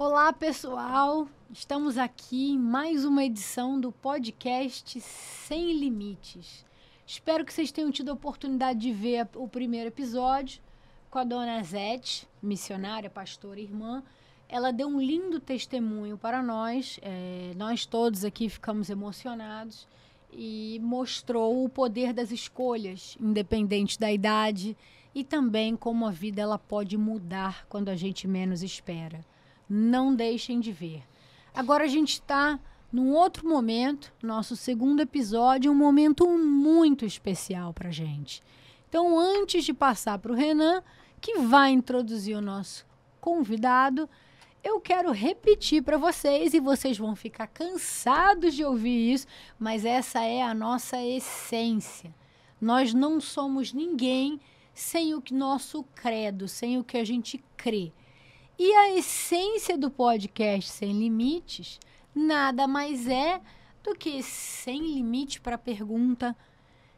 Olá, pessoal. Estamos aqui em mais uma edição do podcast Sem Limites. Espero que vocês tenham tido a oportunidade de ver o primeiro episódio com a dona Zete, missionária, pastora, irmã. Ela deu um lindo testemunho para nós. É, nós todos aqui ficamos emocionados e mostrou o poder das escolhas, independente da idade, e também como a vida ela pode mudar quando a gente menos espera não deixem de ver. Agora a gente está num outro momento, nosso segundo episódio, um momento muito especial para gente. Então, antes de passar para o Renan, que vai introduzir o nosso convidado, eu quero repetir para vocês e vocês vão ficar cansados de ouvir isso, mas essa é a nossa essência. Nós não somos ninguém sem o nosso credo, sem o que a gente crê. E a essência do podcast Sem Limites nada mais é do que sem limite para pergunta,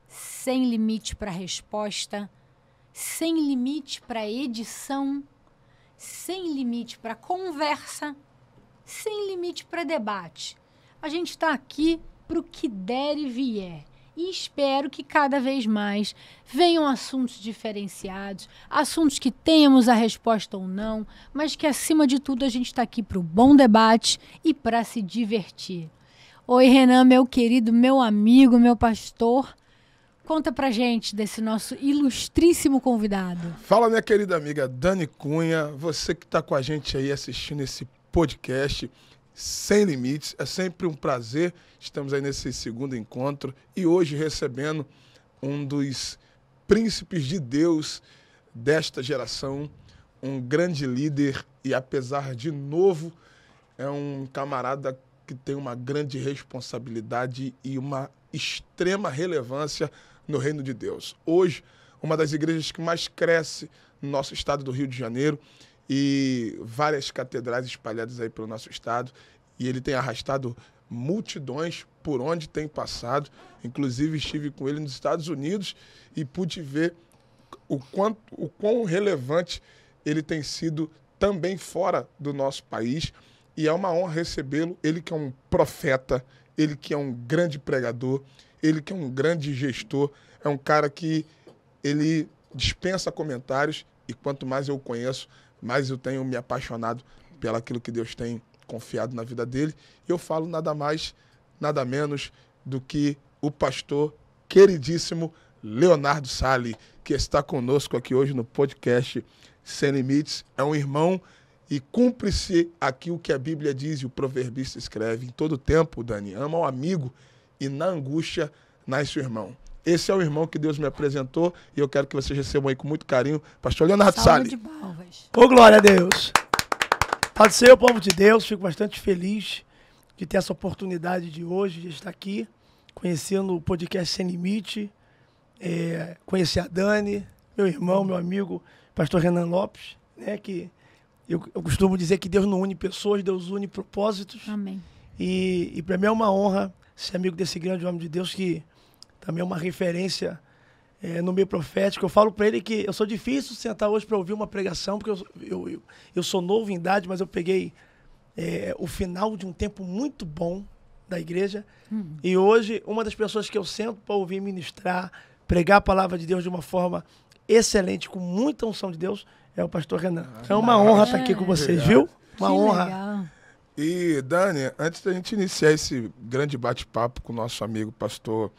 sem limite para resposta, sem limite para edição, sem limite para conversa, sem limite para debate. A gente está aqui para o que der e vier. E espero que cada vez mais venham assuntos diferenciados, assuntos que tenhamos a resposta ou não, mas que acima de tudo a gente está aqui para o bom debate e para se divertir. Oi, Renan, meu querido, meu amigo, meu pastor. Conta pra gente desse nosso ilustríssimo convidado. Fala, minha querida amiga Dani Cunha, você que está com a gente aí assistindo esse podcast sem limites. É sempre um prazer. Estamos aí nesse segundo encontro e hoje recebendo um dos príncipes de Deus desta geração, um grande líder e apesar de novo é um camarada que tem uma grande responsabilidade e uma extrema relevância no reino de Deus. Hoje, uma das igrejas que mais cresce no nosso estado do Rio de Janeiro, e várias catedrais espalhadas aí pelo nosso estado. E ele tem arrastado multidões por onde tem passado. Inclusive estive com ele nos Estados Unidos e pude ver o quanto, o quão relevante ele tem sido também fora do nosso país. E é uma honra recebê-lo. Ele que é um profeta, ele que é um grande pregador, ele que é um grande gestor, é um cara que ele dispensa comentários e quanto mais eu o conheço, mas eu tenho me apaixonado pelo aquilo que Deus tem confiado na vida dele. E eu falo nada mais, nada menos do que o pastor queridíssimo Leonardo Sali, que está conosco aqui hoje no podcast Sem Limites. É um irmão e cumpre-se aqui o que a Bíblia diz e o proverbista escreve em todo tempo, Dani. Ama o amigo e na angústia nasce o irmão. Esse é o irmão que Deus me apresentou e eu quero que vocês recebam aí com muito carinho. Pastor Leonardo Salles. Ô, glória a Deus. Pode ser o povo de Deus, fico bastante feliz de ter essa oportunidade de hoje, de estar aqui, conhecendo o podcast Sem Limite, é, conhecer a Dani, meu irmão, meu amigo, pastor Renan Lopes, né, que eu, eu costumo dizer que Deus não une pessoas, Deus une propósitos. Amém. E, e para mim é uma honra ser amigo desse grande homem de Deus que para é uma referência é, no meio profético. Eu falo para ele que eu sou difícil sentar hoje para ouvir uma pregação, porque eu, eu, eu, sou novo em idade, mas eu peguei é, o final de um tempo muito bom da igreja. Hum. E hoje, uma das pessoas que eu sento para ouvir ministrar, pregar a palavra de Deus de uma forma excelente, com muita unção de Deus, é o pastor Renan. é uma honra estar tá aqui com vocês, viu? Uma que honra. Legal. E, Dani, antes da gente iniciar esse grande bate-papo com o nosso amigo pastor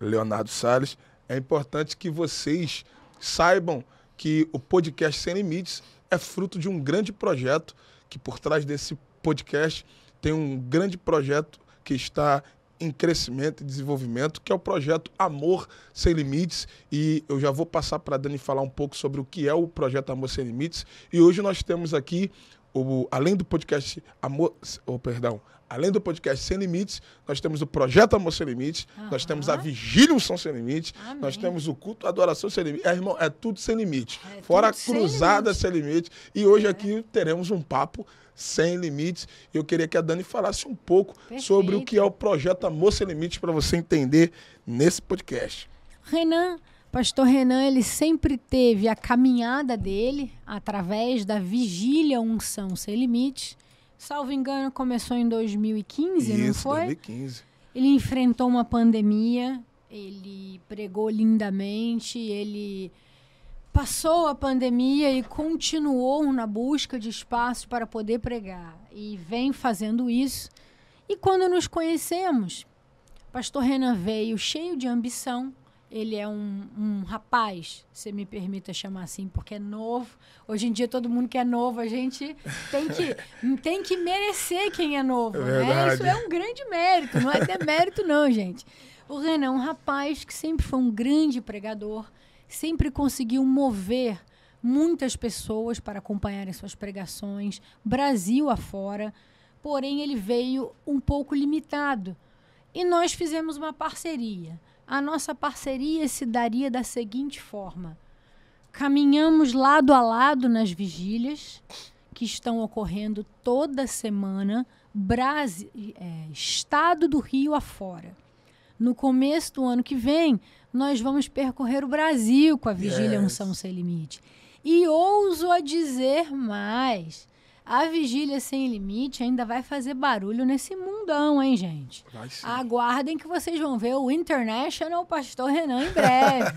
Leonardo Sales, é importante que vocês saibam que o podcast Sem Limites é fruto de um grande projeto que por trás desse podcast tem um grande projeto que está em crescimento e desenvolvimento, que é o projeto Amor Sem Limites. E eu já vou passar para a Dani falar um pouco sobre o que é o projeto Amor Sem Limites. E hoje nós temos aqui, o, além do podcast Amor, oh, perdão, Além do podcast Sem Limites, nós temos o Projeto Amor Sem Limites, uhum. nós temos a Vigília Unção Sem Limites, Amém. nós temos o Culto Adoração Sem Limites. É, irmão, é tudo sem limite. É Fora a Cruzada limite. Sem Limites. E hoje é. aqui teremos um papo sem limites. Eu queria que a Dani falasse um pouco Perfeito. sobre o que é o Projeto Amor Sem Limites para você entender nesse podcast. Renan, Pastor Renan, ele sempre teve a caminhada dele através da Vigília Unção Sem Limites salvo engano, começou em 2015, Isso, não foi? 2015. Ele enfrentou uma pandemia, ele pregou lindamente, ele passou a pandemia e continuou na busca de espaço para poder pregar e vem fazendo isso. E quando nos conhecemos, Pastor Renan veio cheio de ambição, ele é um, um rapaz, se me permita chamar assim, porque é novo. Hoje em dia todo mundo que é novo, a gente tem que, tem que merecer quem é novo. É né? Isso é um grande mérito, não é demérito não, gente. O Renan é um rapaz que sempre foi um grande pregador, sempre conseguiu mover muitas pessoas para acompanharem suas pregações, Brasil afora. Porém, ele veio um pouco limitado. E nós fizemos uma parceria a nossa parceria se daria da seguinte forma: caminhamos lado a lado nas vigílias, que estão ocorrendo toda semana, é, estado do Rio afora. No começo do ano que vem, nós vamos percorrer o Brasil com a Vigília yes. Unção Sem Limite. E ouso a dizer mais: a vigília sem limite ainda vai fazer barulho nesse mundão, hein, gente? Vai sim. Aguardem que vocês vão ver o International Pastor Renan em breve.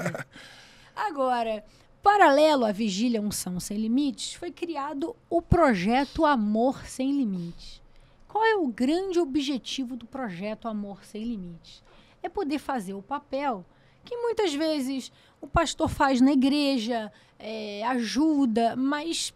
Agora, paralelo à vigília Unção Sem Limites, foi criado o projeto Amor Sem Limites. Qual é o grande objetivo do projeto Amor Sem Limites? É poder fazer o papel que muitas vezes o pastor faz na igreja, é, ajuda, mas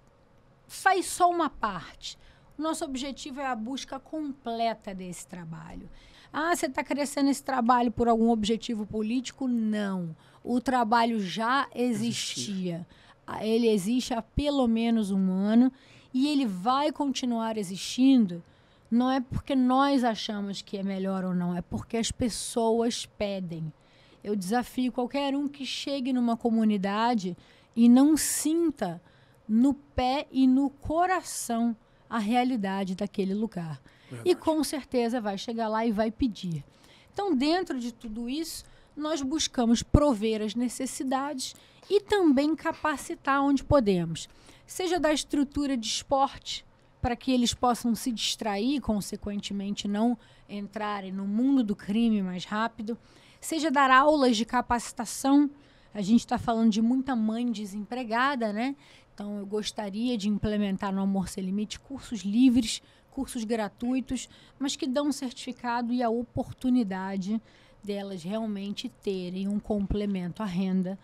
faz só uma parte. Nosso objetivo é a busca completa desse trabalho. Ah, você está crescendo esse trabalho por algum objetivo político? Não. O trabalho já existia. existia. Ah, ele existe há pelo menos um ano e ele vai continuar existindo. Não é porque nós achamos que é melhor ou não, é porque as pessoas pedem. Eu desafio qualquer um que chegue numa comunidade e não sinta no pé e no coração a realidade daquele lugar. Verdade. E com certeza vai chegar lá e vai pedir. Então, dentro de tudo isso, nós buscamos prover as necessidades e também capacitar onde podemos. Seja da estrutura de esporte, para que eles possam se distrair, consequentemente não entrarem no mundo do crime mais rápido, seja dar aulas de capacitação. A gente está falando de muita mãe desempregada, né? Então, eu gostaria de implementar no Amor Sem Limite cursos livres, cursos gratuitos, mas que dão um certificado e a oportunidade delas realmente terem um complemento à renda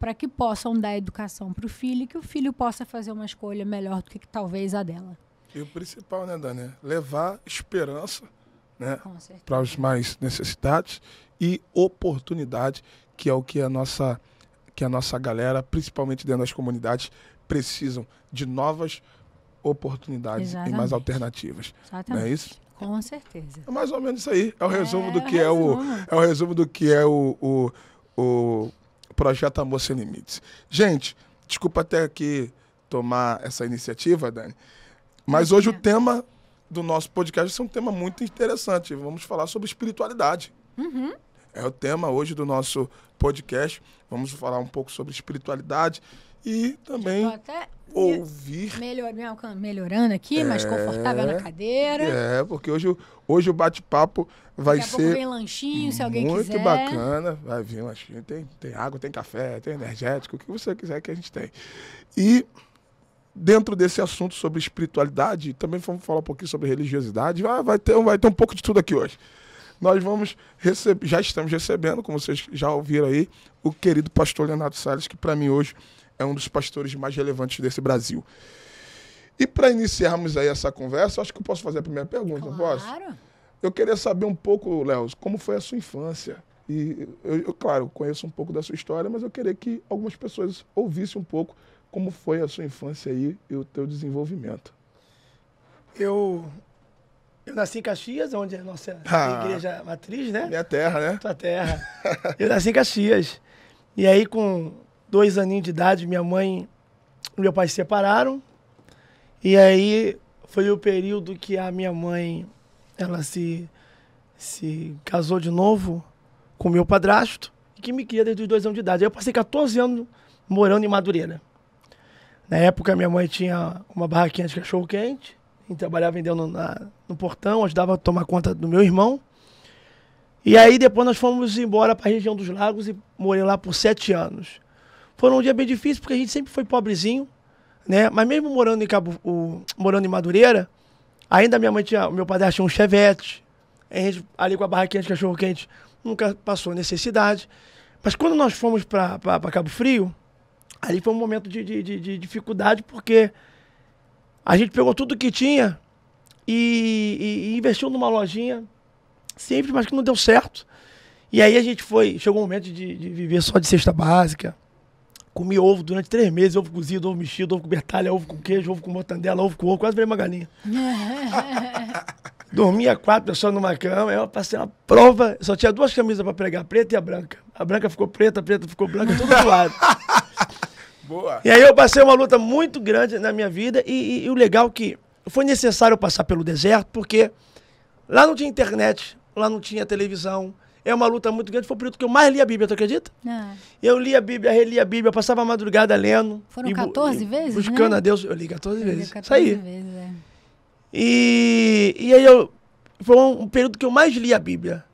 para que possam dar educação para o filho e que o filho possa fazer uma escolha melhor do que, talvez a dela. E o principal, né, Dani? Levar esperança né, para os mais necessitados e oportunidade, que é o que a nossa, que a nossa galera, principalmente dentro das comunidades, precisam de novas oportunidades Exatamente. e mais alternativas. Exatamente. Não é isso? Com certeza. É mais ou menos isso aí. É o resumo é, do que é o é o resumo do que é o, o, o projeto Amor Sem Limites. Gente, desculpa até aqui tomar essa iniciativa, Dani. Mas hoje o tema do nosso podcast é um tema muito interessante. Vamos falar sobre espiritualidade. Uhum. É o tema hoje do nosso podcast. Vamos falar um pouco sobre espiritualidade e também ouvir. Melhor, melhorando aqui, é, mais confortável na cadeira. É, porque hoje, hoje o bate-papo vai Daqui ser. lanchinho, se alguém muito quiser. Muito bacana. Vai vir lanchinho. Tem, tem água, tem café, tem energético, o que você quiser que a gente tem. E dentro desse assunto sobre espiritualidade, também vamos falar um pouquinho sobre religiosidade. Vai, ah, vai, ter, vai ter um pouco de tudo aqui hoje. Nós vamos receber, já estamos recebendo, como vocês já ouviram aí, o querido pastor Leonardo Salles, que para mim hoje é um dos pastores mais relevantes desse Brasil. E para iniciarmos aí essa conversa, acho que eu posso fazer a primeira pergunta, claro. posso? Eu queria saber um pouco, Léo, como foi a sua infância? E eu, eu, claro, conheço um pouco da sua história, mas eu queria que algumas pessoas ouvissem um pouco como foi a sua infância aí e o teu desenvolvimento. Eu eu nasci em Caxias, onde é a nossa ah, igreja matriz, né? Minha terra, né? Tua terra. eu nasci em Caxias. E aí, com dois aninhos de idade, minha mãe e meu pai se separaram. E aí foi o período que a minha mãe ela se, se casou de novo com meu padrasto, que me queria desde os dois anos de idade. Aí eu passei 14 anos morando em Madureira. Na época, minha mãe tinha uma barraquinha de cachorro-quente, e trabalhava vendendo na, no portão, ajudava a tomar conta do meu irmão. E aí, depois, nós fomos embora para a região dos lagos e morei lá por sete anos. Foram um dia bem difícil, porque a gente sempre foi pobrezinho, né? Mas mesmo morando em Cabo, o, morando em Madureira, ainda minha mãe tinha, meu pai tinha um Chevette, a gente, ali com a barraquinha de cachorro quente, nunca passou necessidade. Mas quando nós fomos para Cabo Frio, ali foi um momento de, de, de, de, dificuldade, porque a gente pegou tudo que tinha e, e, e, investiu numa lojinha sempre, mas que não deu certo. E aí a gente foi, chegou um momento de, de viver só de cesta básica, Comi ovo durante três meses, ovo cozido, ovo mexido, ovo com bertalha, ovo com queijo, ovo com mortandela, ovo com ovo, quase virei uma galinha. Dormia quatro pessoas numa cama, eu passei uma prova, só tinha duas camisas para pregar, a preta e a branca. A branca ficou preta, a preta ficou branca, tudo do lado. Boa. E aí eu passei uma luta muito grande na minha vida e, e, e o legal é que foi necessário passar pelo deserto porque lá não tinha internet, lá não tinha televisão, é uma luta muito grande. Foi o período que eu mais li a Bíblia, tu acredita? É. Eu li a Bíblia, reli a Bíblia, passava a madrugada lendo. Foram e, 14 e, vezes? Buscando né? a Deus. Eu li 14 eu vezes. Li 14 Isso aí. Vezes, é. e, e aí eu. Foi um, um período que eu mais li a Bíblia.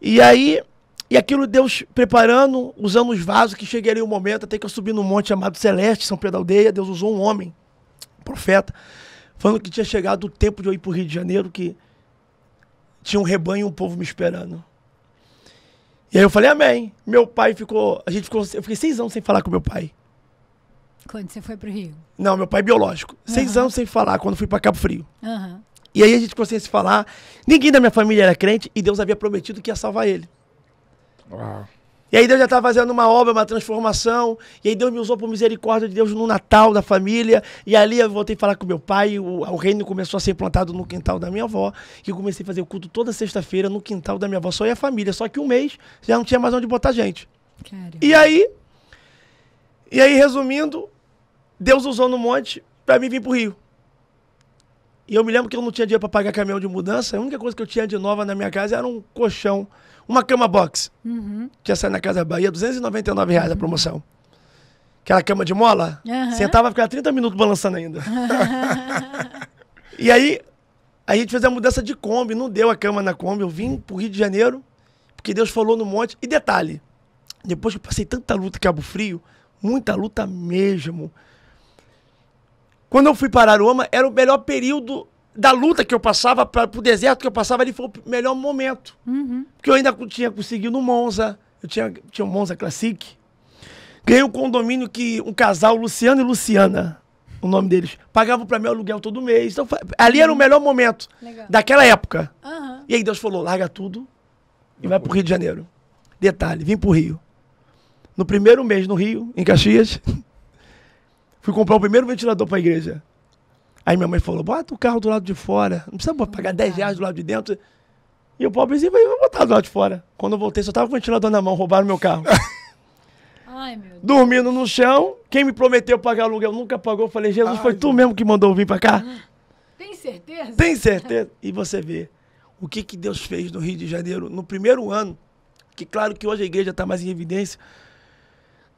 E aí. E aquilo Deus preparando, usando os vasos, que chegaria o um momento até que eu subi num monte chamado Celeste, São Pedro da Aldeia. Deus usou um homem, um profeta, falando que tinha chegado o tempo de eu ir para o Rio de Janeiro, que tinha um rebanho e um povo me esperando. E aí eu falei, amém. Meu pai ficou. A gente ficou. Eu fiquei seis anos sem falar com meu pai. Quando você foi pro Rio? Não, meu pai é biológico. Uhum. Seis anos sem falar, quando fui para Cabo Frio. Uhum. E aí a gente conseguiu se falar. Ninguém da minha família era crente e Deus havia prometido que ia salvar ele. Uau. E aí Deus já estava tá fazendo uma obra, uma transformação. E aí Deus me usou por misericórdia de Deus no Natal da família. E ali eu voltei a falar com meu pai. O, o reino começou a ser plantado no quintal da minha avó. E eu comecei a fazer o culto toda sexta-feira no quintal da minha avó. Só ia a família. Só que um mês já não tinha mais onde botar gente. Caramba. E aí. E aí, resumindo, Deus usou no monte para mim vir pro Rio. E eu me lembro que eu não tinha dinheiro para pagar caminhão de mudança. A única coisa que eu tinha de nova na minha casa era um colchão uma cama box, uhum. que ia sair na Casa Bahia, 299 reais a uhum. promoção. Aquela cama de mola, uhum. sentava, ficava 30 minutos balançando ainda. e aí, a gente fez a mudança de Kombi, não deu a cama na Kombi, eu vim pro Rio de Janeiro, porque Deus falou no monte. E detalhe, depois que eu passei tanta luta em Cabo Frio, muita luta mesmo. Quando eu fui para Aroma, era o melhor período da luta que eu passava para o deserto que eu passava ali foi o melhor momento. Uhum. Porque eu ainda tinha conseguido no Monza, eu tinha, tinha um Monza Classic. Ganhei um condomínio que um casal, Luciano e Luciana, o nome deles, pagavam para mim aluguel todo mês. Então, ali era o uhum. melhor momento Legal. daquela época. Uhum. E aí Deus falou: larga tudo e vai para o Rio de Janeiro. Detalhe: vim para o Rio. No primeiro mês no Rio, em Caxias, fui comprar o primeiro ventilador para a igreja. Aí minha mãe falou: bota o carro do lado de fora. Não precisa pagar 10 reais do lado de dentro. E o pobrezinho vai botar do lado de fora. Quando eu voltei, só tava com o ventilador na mão, roubaram meu carro. Ai, meu Deus. Dormindo no chão, quem me prometeu pagar aluguel nunca pagou. Eu falei, Jesus, Ai, foi Deus. tu mesmo que mandou vir pra cá? Ah, tem certeza? Tem certeza. E você vê o que, que Deus fez no Rio de Janeiro no primeiro ano, que claro que hoje a igreja está mais em evidência,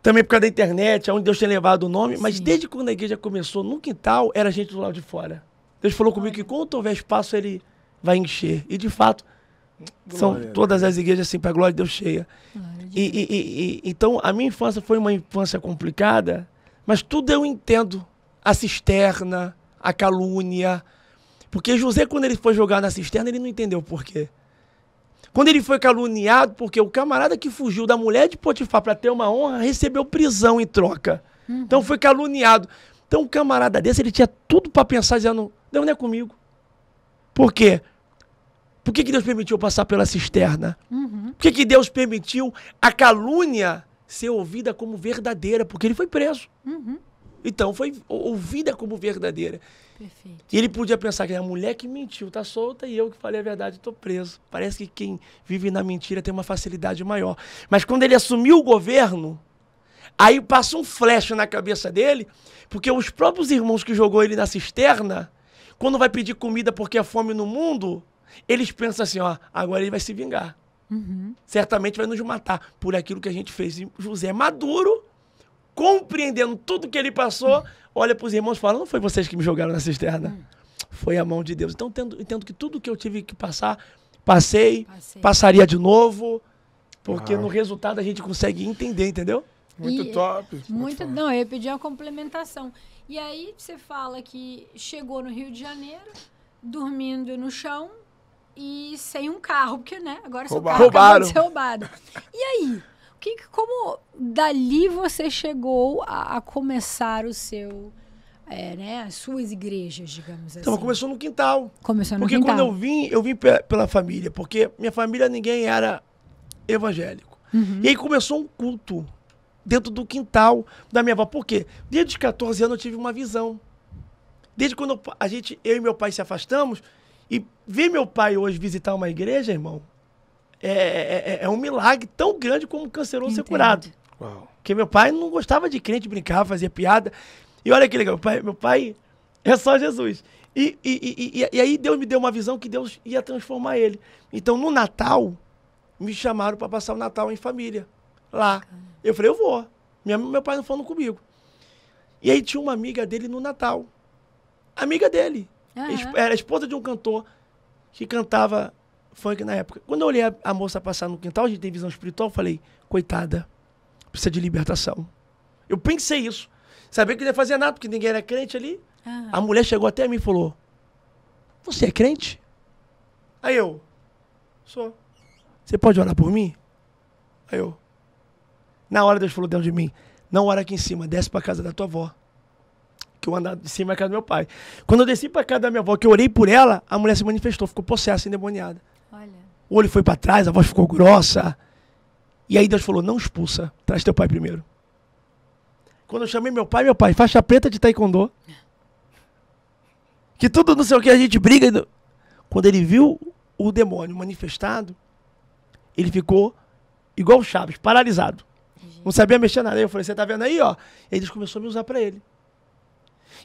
também por causa da internet, aonde Deus tem levado o nome. Mas desde quando a igreja começou, no quintal, era gente do lado de fora. Deus falou comigo que quando houver espaço, ele vai encher. E de fato, glória são todas as igrejas assim, para a glória de Deus cheia. e, E, e, então, a minha infância foi uma infância complicada, mas tudo eu entendo. A cisterna, a calúnia. Porque José, quando ele foi jogar na cisterna, ele não entendeu por quê. Quando ele foi caluniado, porque o camarada que fugiu da mulher de Potifar para ter uma honra recebeu prisão em troca. Uhum. Então foi caluniado. Então, um camarada desse, ele tinha tudo para pensar, dizendo: Deus não é comigo. Por quê? Por que, que Deus permitiu passar pela cisterna? Uhum. Por que, que Deus permitiu a calúnia ser ouvida como verdadeira? Porque ele foi preso. Uhum. Então, foi ouvida como verdadeira. Perfeito. E ele podia pensar que é a mulher que mentiu tá solta e eu que falei a verdade tô preso. Parece que quem vive na mentira tem uma facilidade maior. Mas quando ele assumiu o governo, aí passa um flash na cabeça dele, porque os próprios irmãos que jogou ele na cisterna, quando vai pedir comida porque há fome no mundo, eles pensam assim, ó, agora ele vai se vingar. Uhum. Certamente vai nos matar por aquilo que a gente fez. E José Maduro compreendendo tudo que ele passou, olha para os irmãos e fala: Não foi vocês que me jogaram na cisterna, foi a mão de Deus. Então entendo, entendo que tudo que eu tive que passar, passei, passei. passaria de novo, porque ah. no resultado a gente consegue entender, entendeu? Muito e, top. Muito, não, eu ia pedir uma complementação. E aí você fala que chegou no Rio de Janeiro, dormindo no chão e sem um carro, porque, né? Agora Roubar, seu carro roubaram. ser roubado. E aí? que, como dali você chegou a, a começar o seu é, né, as suas igrejas, digamos então, assim. Então, começou no quintal. Começou no porque quintal. Porque quando eu vim, eu vim pela família, porque minha família ninguém era evangélico. Uhum. E aí começou um culto dentro do quintal da minha avó. Por quê? Desde os 14 anos eu tive uma visão. Desde quando a gente, eu e meu pai se afastamos, e ver meu pai hoje visitar uma igreja, irmão, é, é, é, é, um milagre tão grande como o canceroso ser curado. Uau. Porque meu pai não gostava de crente, brincava, fazia piada. E olha que legal, meu pai, meu pai é só Jesus. E, e, e, e, aí Deus me deu uma visão que Deus ia transformar ele. Então no Natal, me chamaram para passar o Natal em família, lá. Eu falei, eu vou. Minha, meu pai não falando comigo. E aí tinha uma amiga dele no Natal. Amiga dele. Uhum. Era esposa de um cantor que cantava funk na época. Quando eu olhei a, a moça passar no quintal, a gente tem visão espiritual, eu falei, coitada, precisa de libertação. Eu pensei isso. Sabia que não ia fazer nada, porque ninguém era crente ali. Uhum. A mulher chegou até mim e falou: Você é crente? Aí eu, sou. Você pode orar por mim? Aí eu. Na hora Deus falou dentro de mim: Não ora aqui em cima, desce pra casa da tua avó. Que eu andava de cima da casa do meu pai. Quando eu desci pra casa da minha avó, que eu orei por ela, a mulher se manifestou, ficou possessa, endemoniada. Olha. O olho foi para trás, a voz ficou grossa. E aí Deus falou: não expulsa, traz teu pai primeiro. Quando eu chamei meu pai, meu pai, faixa preta de taekwondo. Que tudo não sei o que a gente briga. Quando ele viu o demônio manifestado, ele ficou igual o Chaves, paralisado. Não sabia mexer nada. Eu falei, você tá vendo aí, ó? E aí Deus começou a me usar para ele.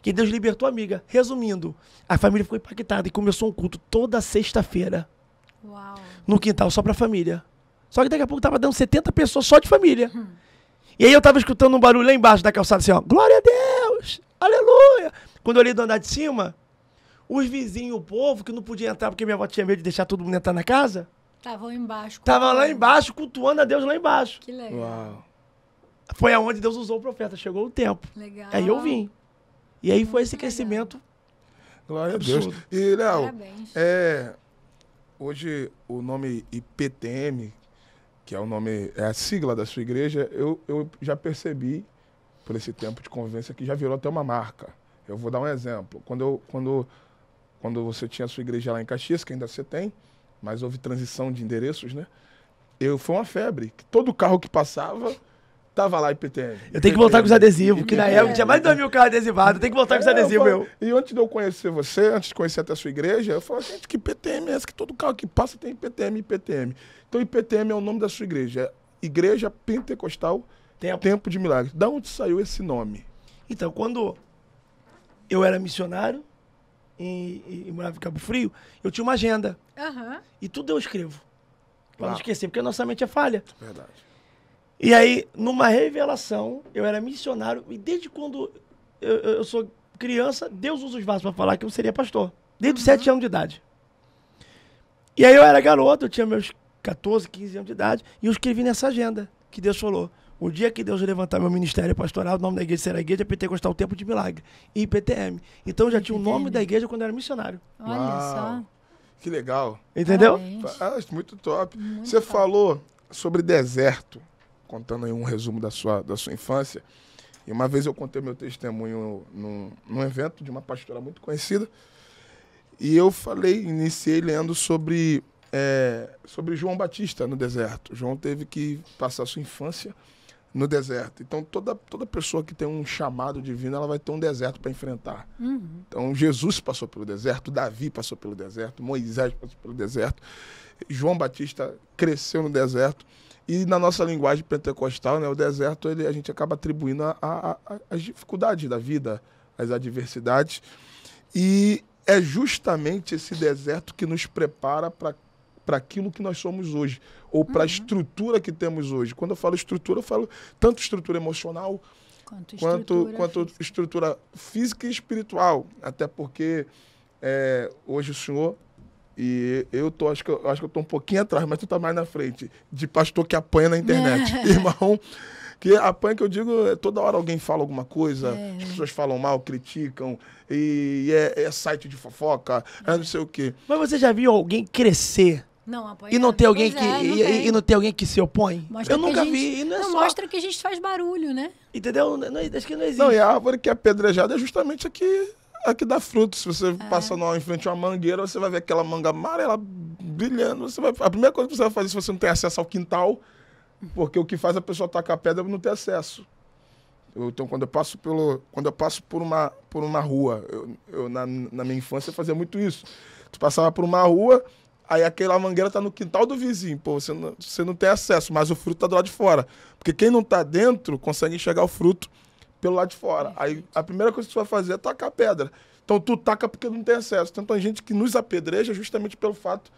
Que Deus libertou a amiga. Resumindo, a família ficou impactada e começou um culto toda sexta-feira. Uau. No quintal só pra família. Só que daqui a pouco tava dando 70 pessoas só de família. Hum. E aí eu tava escutando um barulho lá embaixo da calçada assim, ó. Glória a Deus! Aleluia! Quando eu olhei do andar de cima, os vizinhos, o povo que não podia entrar porque minha avó tinha medo de deixar todo mundo entrar na casa. Estavam embaixo. tava lá embaixo, cultuando a Deus lá embaixo. Que legal. Uau. Foi aonde Deus usou o profeta. Chegou o tempo. Legal. Aí eu vim. E aí foi esse crescimento. Glória a Deus. E, Léo, é, Hoje, o nome IPTM, que é o nome, é a sigla da sua igreja, eu, eu já percebi, por esse tempo de convivência, que já virou até uma marca. Eu vou dar um exemplo. Quando, eu, quando, quando você tinha a sua igreja lá em Caxias, que ainda você tem, mas houve transição de endereços, né? Eu, foi uma febre. Todo carro que passava Tava lá IPTM. Eu tenho que voltar com os adesivos, que na época tinha mais de 2 mil carros adesivados. Eu tenho que voltar com os é, adesivos, meu. E antes de eu conhecer você, antes de conhecer até a sua igreja, eu falei, gente, que IPTM é essa? Que todo carro que passa tem IPTM, IPTM. Então IPTM é o nome da sua igreja. É igreja Pentecostal Tempo, Tempo de Milagres. Da onde saiu esse nome? Então, quando eu era missionário e, e morava em Cabo Frio, eu tinha uma agenda. Uhum. E tudo eu escrevo. Pra não esquecer, porque a nossa mente é falha. Verdade. E aí, numa revelação, eu era missionário, e desde quando eu, eu sou criança, Deus usa os vasos para falar que eu seria pastor. Desde os uhum. 7 anos de idade. E aí eu era garoto, eu tinha meus 14, 15 anos de idade, e eu escrevi nessa agenda que Deus falou. O dia que Deus levantar meu ministério pastoral, o nome da igreja será Igreja Pentecostal Tempo de Milagre, IPTM. Então eu já IPTM. tinha o nome da igreja quando eu era missionário. Olha Uau, só. Que legal. Entendeu? Ah, é muito top. Muito Você top. falou sobre deserto contando aí um resumo da sua, da sua infância. E uma vez eu contei meu testemunho num, num evento de uma pastora muito conhecida. E eu falei, iniciei lendo sobre, é, sobre João Batista no deserto. João teve que passar sua infância no deserto. Então, toda, toda pessoa que tem um chamado divino, ela vai ter um deserto para enfrentar. Uhum. Então, Jesus passou pelo deserto, Davi passou pelo deserto, Moisés passou pelo deserto, João Batista cresceu no deserto. E na nossa linguagem pentecostal, né, o deserto ele, a gente acaba atribuindo a, a, a, as dificuldades da vida, as adversidades. E é justamente esse deserto que nos prepara para para aquilo que nós somos hoje, ou para a uhum. estrutura que temos hoje. Quando eu falo estrutura, eu falo tanto estrutura emocional quanto, quanto, estrutura, quanto física. estrutura, física. e espiritual. Até porque é, hoje o senhor e eu tô, acho que, acho que eu tô um pouquinho atrás, mas tu tá mais na frente, de pastor que apanha na internet. É. Irmão, que apanha que eu digo, é, toda hora alguém fala alguma coisa, é. as pessoas falam mal, criticam, e é, é site de fofoca, é não sei o quê. Mas você já viu alguém crescer não apoiando. E não tem alguém pois que é, não e, tem. e, não tem alguém que se opõe. Mostra eu nunca gente, vi. não, é não só... mostra que a gente faz barulho, né? Entendeu? Não, acho que não existe. Não, e a árvore que é apedrejada é justamente a que é que dá fruto. Se você é. passar em frente a uma mangueira, você vai ver aquela manga amarela brilhando. Você vai... A primeira coisa que você vai fazer se você não tem acesso ao quintal, porque o que faz a pessoa tacar pedra é não ter acesso. Eu, então, quando eu passo, pelo, quando eu passo por, uma, por uma rua, eu, eu na, na, minha infância eu fazia muito isso. Tu passava por uma rua, aí aquela mangueira tá no quintal do vizinho. Pô, você não, você não tem acesso, mas o fruto tá do lado de fora. Porque quem não tá dentro consegue enxergar o fruto pelo lado de fora. Aí a primeira coisa que você vai fazer é tacar pedra. Então tu taca porque não tem acesso. Então tem gente que nos apedreja justamente pelo fato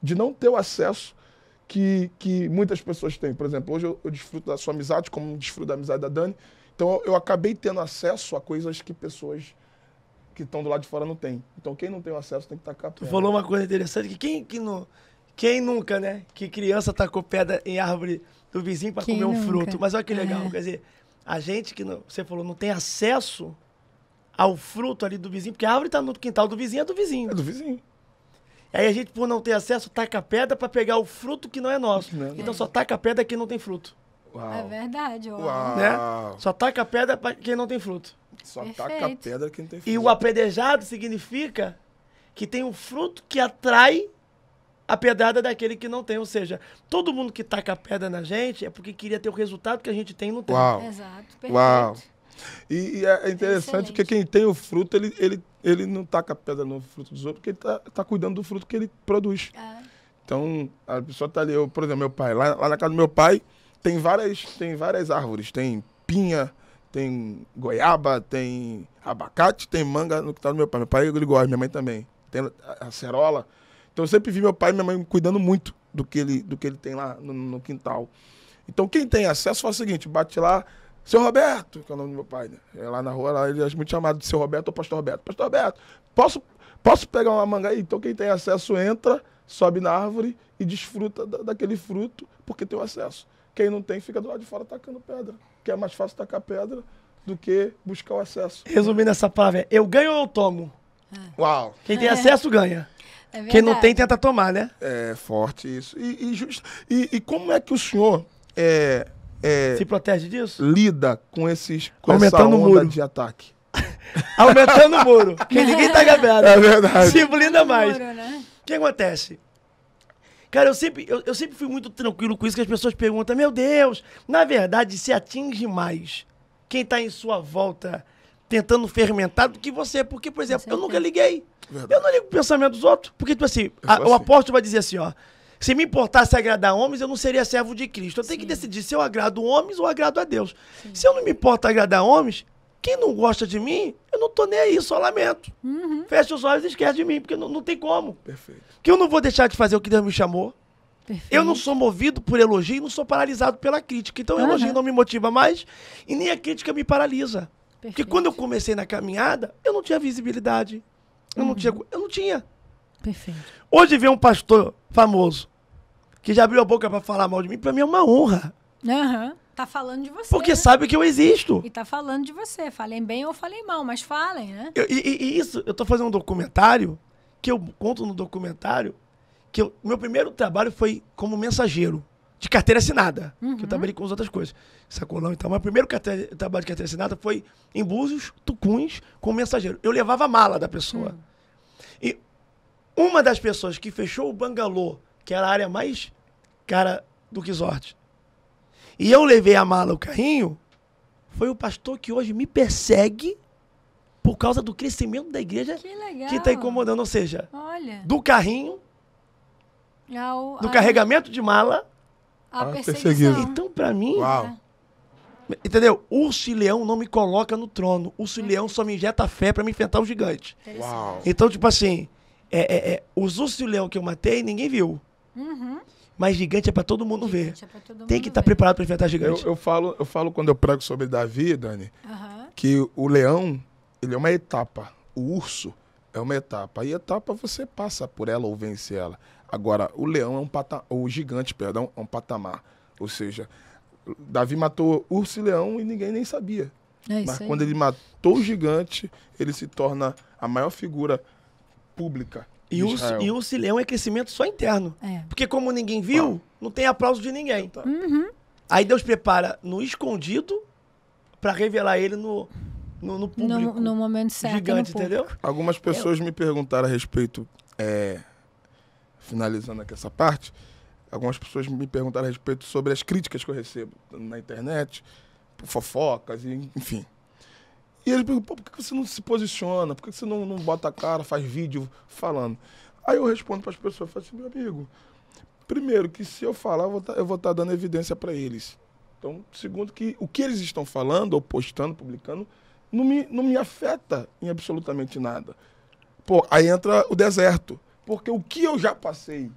de não ter o acesso que, que muitas pessoas têm. Por exemplo, hoje eu, eu desfruto da sua amizade, como desfruto da amizade da Dani. Então eu, eu acabei tendo acesso a coisas que pessoas que estão do lado de fora não têm. Então quem não tem o acesso tem que tacar pedra. Tu falou uma coisa interessante, que quem, que não, quem nunca, né? Que criança tacou pedra em árvore do vizinho para comer um fruto. Mas olha que legal, é. quer dizer, a gente que, não, você falou, não tem acesso ao fruto ali do vizinho, porque a árvore está no quintal do vizinho, é do vizinho. É do vizinho. Aí a gente, por não ter acesso, taca a pedra para pegar o fruto que não é nosso. Não, é então não. só taca a pedra quem não tem fruto. É uau. É verdade, uau. uau. Né? Só taca a pedra para quem não tem fruto. Só Perfeito. taca a pedra quem não tem fruto. E o apedrejado significa que tem um fruto que atrai a pedrada daquele que não tem. Ou seja, todo mundo que taca a pedra na gente é porque queria ter o resultado que a gente tem e não tem. Uau. Exato, perfeito. Uau. E, e é interessante porque que quem tem o fruto, ele, ele, ele não taca a pedra no fruto dos outros, porque ele está tá cuidando do fruto que ele produz. É. Então, a pessoa está ali, eu, por exemplo, meu pai, lá, lá na casa do meu pai, tem várias, tem várias árvores, tem pinha, tem goiaba, tem abacate, tem manga no que tá do meu pai. Meu pai ele gosta, minha mãe também. Tem a então eu sempre vi meu pai e minha mãe cuidando muito do que ele, do que ele tem lá no, no quintal. Então quem tem acesso faz o seguinte, bate lá, seu Roberto, que é o nome do meu pai, né? É lá na rua, lá, ele é muito chamado de seu Roberto ou pastor Roberto. Pastor Roberto, posso, posso pegar uma manga aí? Então quem tem acesso entra, sobe na árvore e desfruta da, daquele fruto, porque tem o acesso. Quem não tem, fica do lado de fora tacando pedra. Que é mais fácil tacar pedra do que buscar o acesso. Resumindo essa palavra, é, eu ganho ou eu tomo? É. Uau. Quem tem é. acesso ganha. É Quem não tem, tenta tomar, né? É forte isso. E, e, just, e, e como é que o senhor é, é, se protege disso? Lida com esses com Aumentando o muro. de ataque. Aumentando o muro. Porque ninguém tá gabando. É verdade. Se blinda mais. Né? O né? que acontece? Cara, eu sempre, eu, eu sempre fui muito tranquilo com isso, que as pessoas perguntam, meu Deus, na verdade, se atinge mais quem está em sua volta tentando fermentar do que você. Porque, por exemplo, eu nunca liguei. Verdade. Eu não ligo o pensamento dos outros. Porque, tipo assim, é a, tipo o assim. apóstolo vai dizer assim, ó. Se me importasse agradar homens, eu não seria servo de Cristo. Eu tenho Sim. que decidir se eu agrado homens ou agrado a Deus. Sim. Se eu não me importo agradar homens, quem não gosta de mim, eu não tô nem aí, só lamento. Uhum. Fecha os olhos e esquece de mim, porque não, não tem como. Perfeito. Que eu não vou deixar de fazer o que Deus me chamou. Perfeito. Eu não sou movido por elogio e não sou paralisado pela crítica. Então, uhum. elogio não me motiva mais e nem a crítica me paralisa. Perfeito. Porque quando eu comecei na caminhada, eu não tinha visibilidade. Eu, uhum. não, tinha, eu não tinha. Perfeito. Hoje ver um pastor famoso que já abriu a boca para falar mal de mim, para mim é uma honra. Aham. Uhum. Tá falando de você. Porque né? sabe que eu existo. E tá falando de você. Falem bem ou falem mal, mas falem, né? Eu, e, e, isso, eu tô fazendo um documentário, que eu conto no documentário, que eu, meu primeiro trabalho foi como mensageiro de carteira assinada. Uhum. Que eu uhum. trabalhei com as outras coisas. Sacolão e tal. Mas o primeiro trabalho de carteira assinada foi em Búzios, Tucuns, com mensageiro. Eu levava a mala da pessoa. Uhum. E uma das pessoas que fechou o bangalô, que era a área mais cara do resort, e eu levei a mala, o carrinho, foi o pastor que hoje me persegue por causa do crescimento da igreja que está incomodando. Ou seja, Olha. do carrinho, ao, do ao... carregamento de mala a, perseguição. perseguido. Então, para mim. Uau. É. Entendeu? Urso e leão não me coloca no trono. Urso e leão só me injeta fé para me enfrentar o gigante. Uau. Então, tipo assim, é, é, é, os ursos e leão que eu matei, ninguém viu. Uhum. Mas gigante é para todo mundo gigante é tá ver. É todo mundo Tem que estar tá preparado para enfrentar gigante. Eu, eu, falo, eu falo quando eu prego sobre Davi, Dani, uhum. que o leão, ele é uma etapa. O urso é uma etapa. E etapa você passa por ela ou vence ela. Agora, o leão é um patamar, o gigante, perdão, é um patamar. Ou seja, Davi matou urso e leão e ninguém nem sabia. É Mas quando ele matou o gigante, ele se torna a maior figura pública. E o, e o leão é crescimento só interno. É. Porque como ninguém viu, não tem aplauso de ninguém. Então, tá. Uhum. Aí Deus prepara no escondido para revelar ele no, no, no público. No, no, momento certo. Gigante, entendeu? Algumas pessoas Eu... me perguntaram a respeito é, finalizando aqui essa parte, algumas pessoas me perguntaram a respeito sobre as críticas que eu recebo na internet, fofocas, enfim. E eles perguntam, por que você não se posiciona? Por que você não, não bota a cara, faz vídeo falando? Aí eu respondo para as pessoas, falo assim, meu amigo, primeiro que se eu falar, eu vou tá, estar tá dando evidência para eles. Então, segundo que o que eles estão falando, ou postando, publicando, não me, não me afeta em absolutamente nada. Pô, aí entra o deserto. Porque o que eu já passei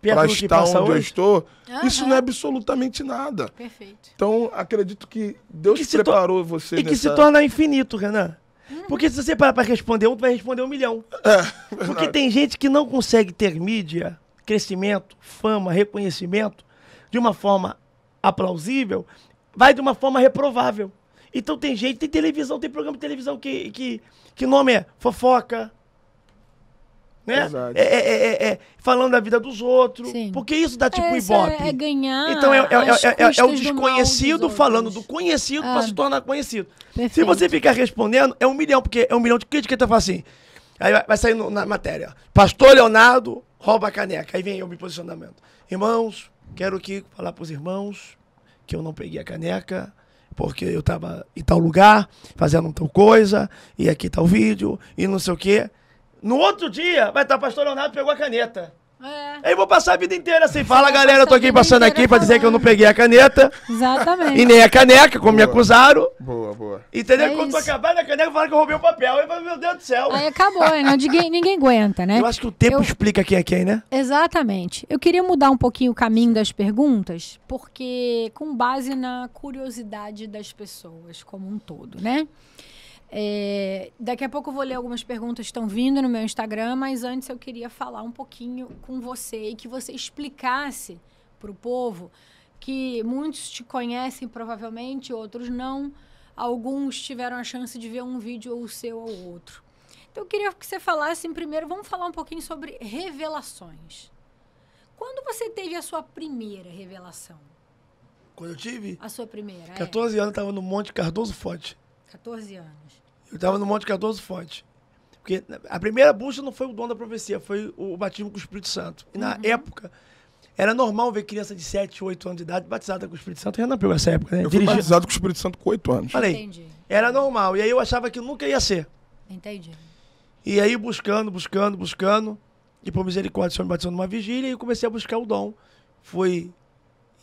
para estar onde hoje? eu estou, uhum. isso não é absolutamente nada. Perfeito. Então, acredito que Deus que preparou to... você E nessa... que se torna infinito, Renan. Hum. Porque se você parar para responder um, tu vai responder um milhão. É, Porque tem gente que não consegue ter mídia, crescimento, fama, reconhecimento de uma forma aplausível, vai de uma forma reprovável. Então tem gente, tem televisão, tem programa de televisão que, que, que nome é fofoca, né? É é, é, é, é, falando da vida dos outros. Sim. Porque isso dá tipo é, é ibope. É, ganhar. Então é, é, o desconhecido falando do conhecido para ah. se tornar conhecido. Perfeito. Se você ficar respondendo, é um milhão, porque é um milhão de críticas que tá então falando assim. Aí vai, vai sair na matéria. Pastor Leonardo rouba a caneca. Aí vem o meu posicionamento. Irmãos, quero aqui falar para os irmãos que eu não peguei a caneca porque eu estava em tal lugar, fazendo tal coisa, e aqui tá vídeo, e não sei o quê. No outro dia, vai estar, pastor Leonardo pegou a caneta. É. Eu vou passar a vida inteira assim. Fala, galera, eu tô aqui passando aqui pra dizer que eu não peguei a caneta. Exatamente. E nem a caneca, como boa. me acusaram. Boa, boa. Entendeu? É Quando isso. tô acabando a caneca, fala que eu roubei o papel. Eu falei, meu Deus do céu. Aí acabou, né? Ninguém, ninguém aguenta, né? Eu acho que o tempo eu... explica quem é quem, né? Exatamente. Eu queria mudar um pouquinho o caminho das perguntas, porque com base na curiosidade das pessoas como um todo, né? É, daqui a pouco eu vou ler algumas perguntas que estão vindo no meu Instagram, mas antes eu queria falar um pouquinho com você e que você explicasse para o povo que muitos te conhecem provavelmente, outros não. Alguns tiveram a chance de ver um vídeo ou o seu ou outro. Então eu queria que você falasse primeiro, vamos falar um pouquinho sobre revelações. Quando você teve a sua primeira revelação? Quando eu tive? A sua primeira. 14 é. anos, estava no Monte Cardoso Fonte. 14 anos. Eu estava no Monte 14 Fontes. Porque a primeira busca não foi o dom da profecia, foi o batismo com o Espírito Santo. E na uhum. época, era normal ver criança de 7, 8 anos de idade batizada com o Espírito Santo. Renan pegou essa época, né? Eu fui batizado com o Espírito Santo com 8 anos. Falei. Entendi. Era normal. E aí eu achava que nunca ia ser. Entendi. E aí buscando, buscando, buscando. E por misericórdia, o Senhor me batizou numa vigília e eu comecei a buscar o dom. foi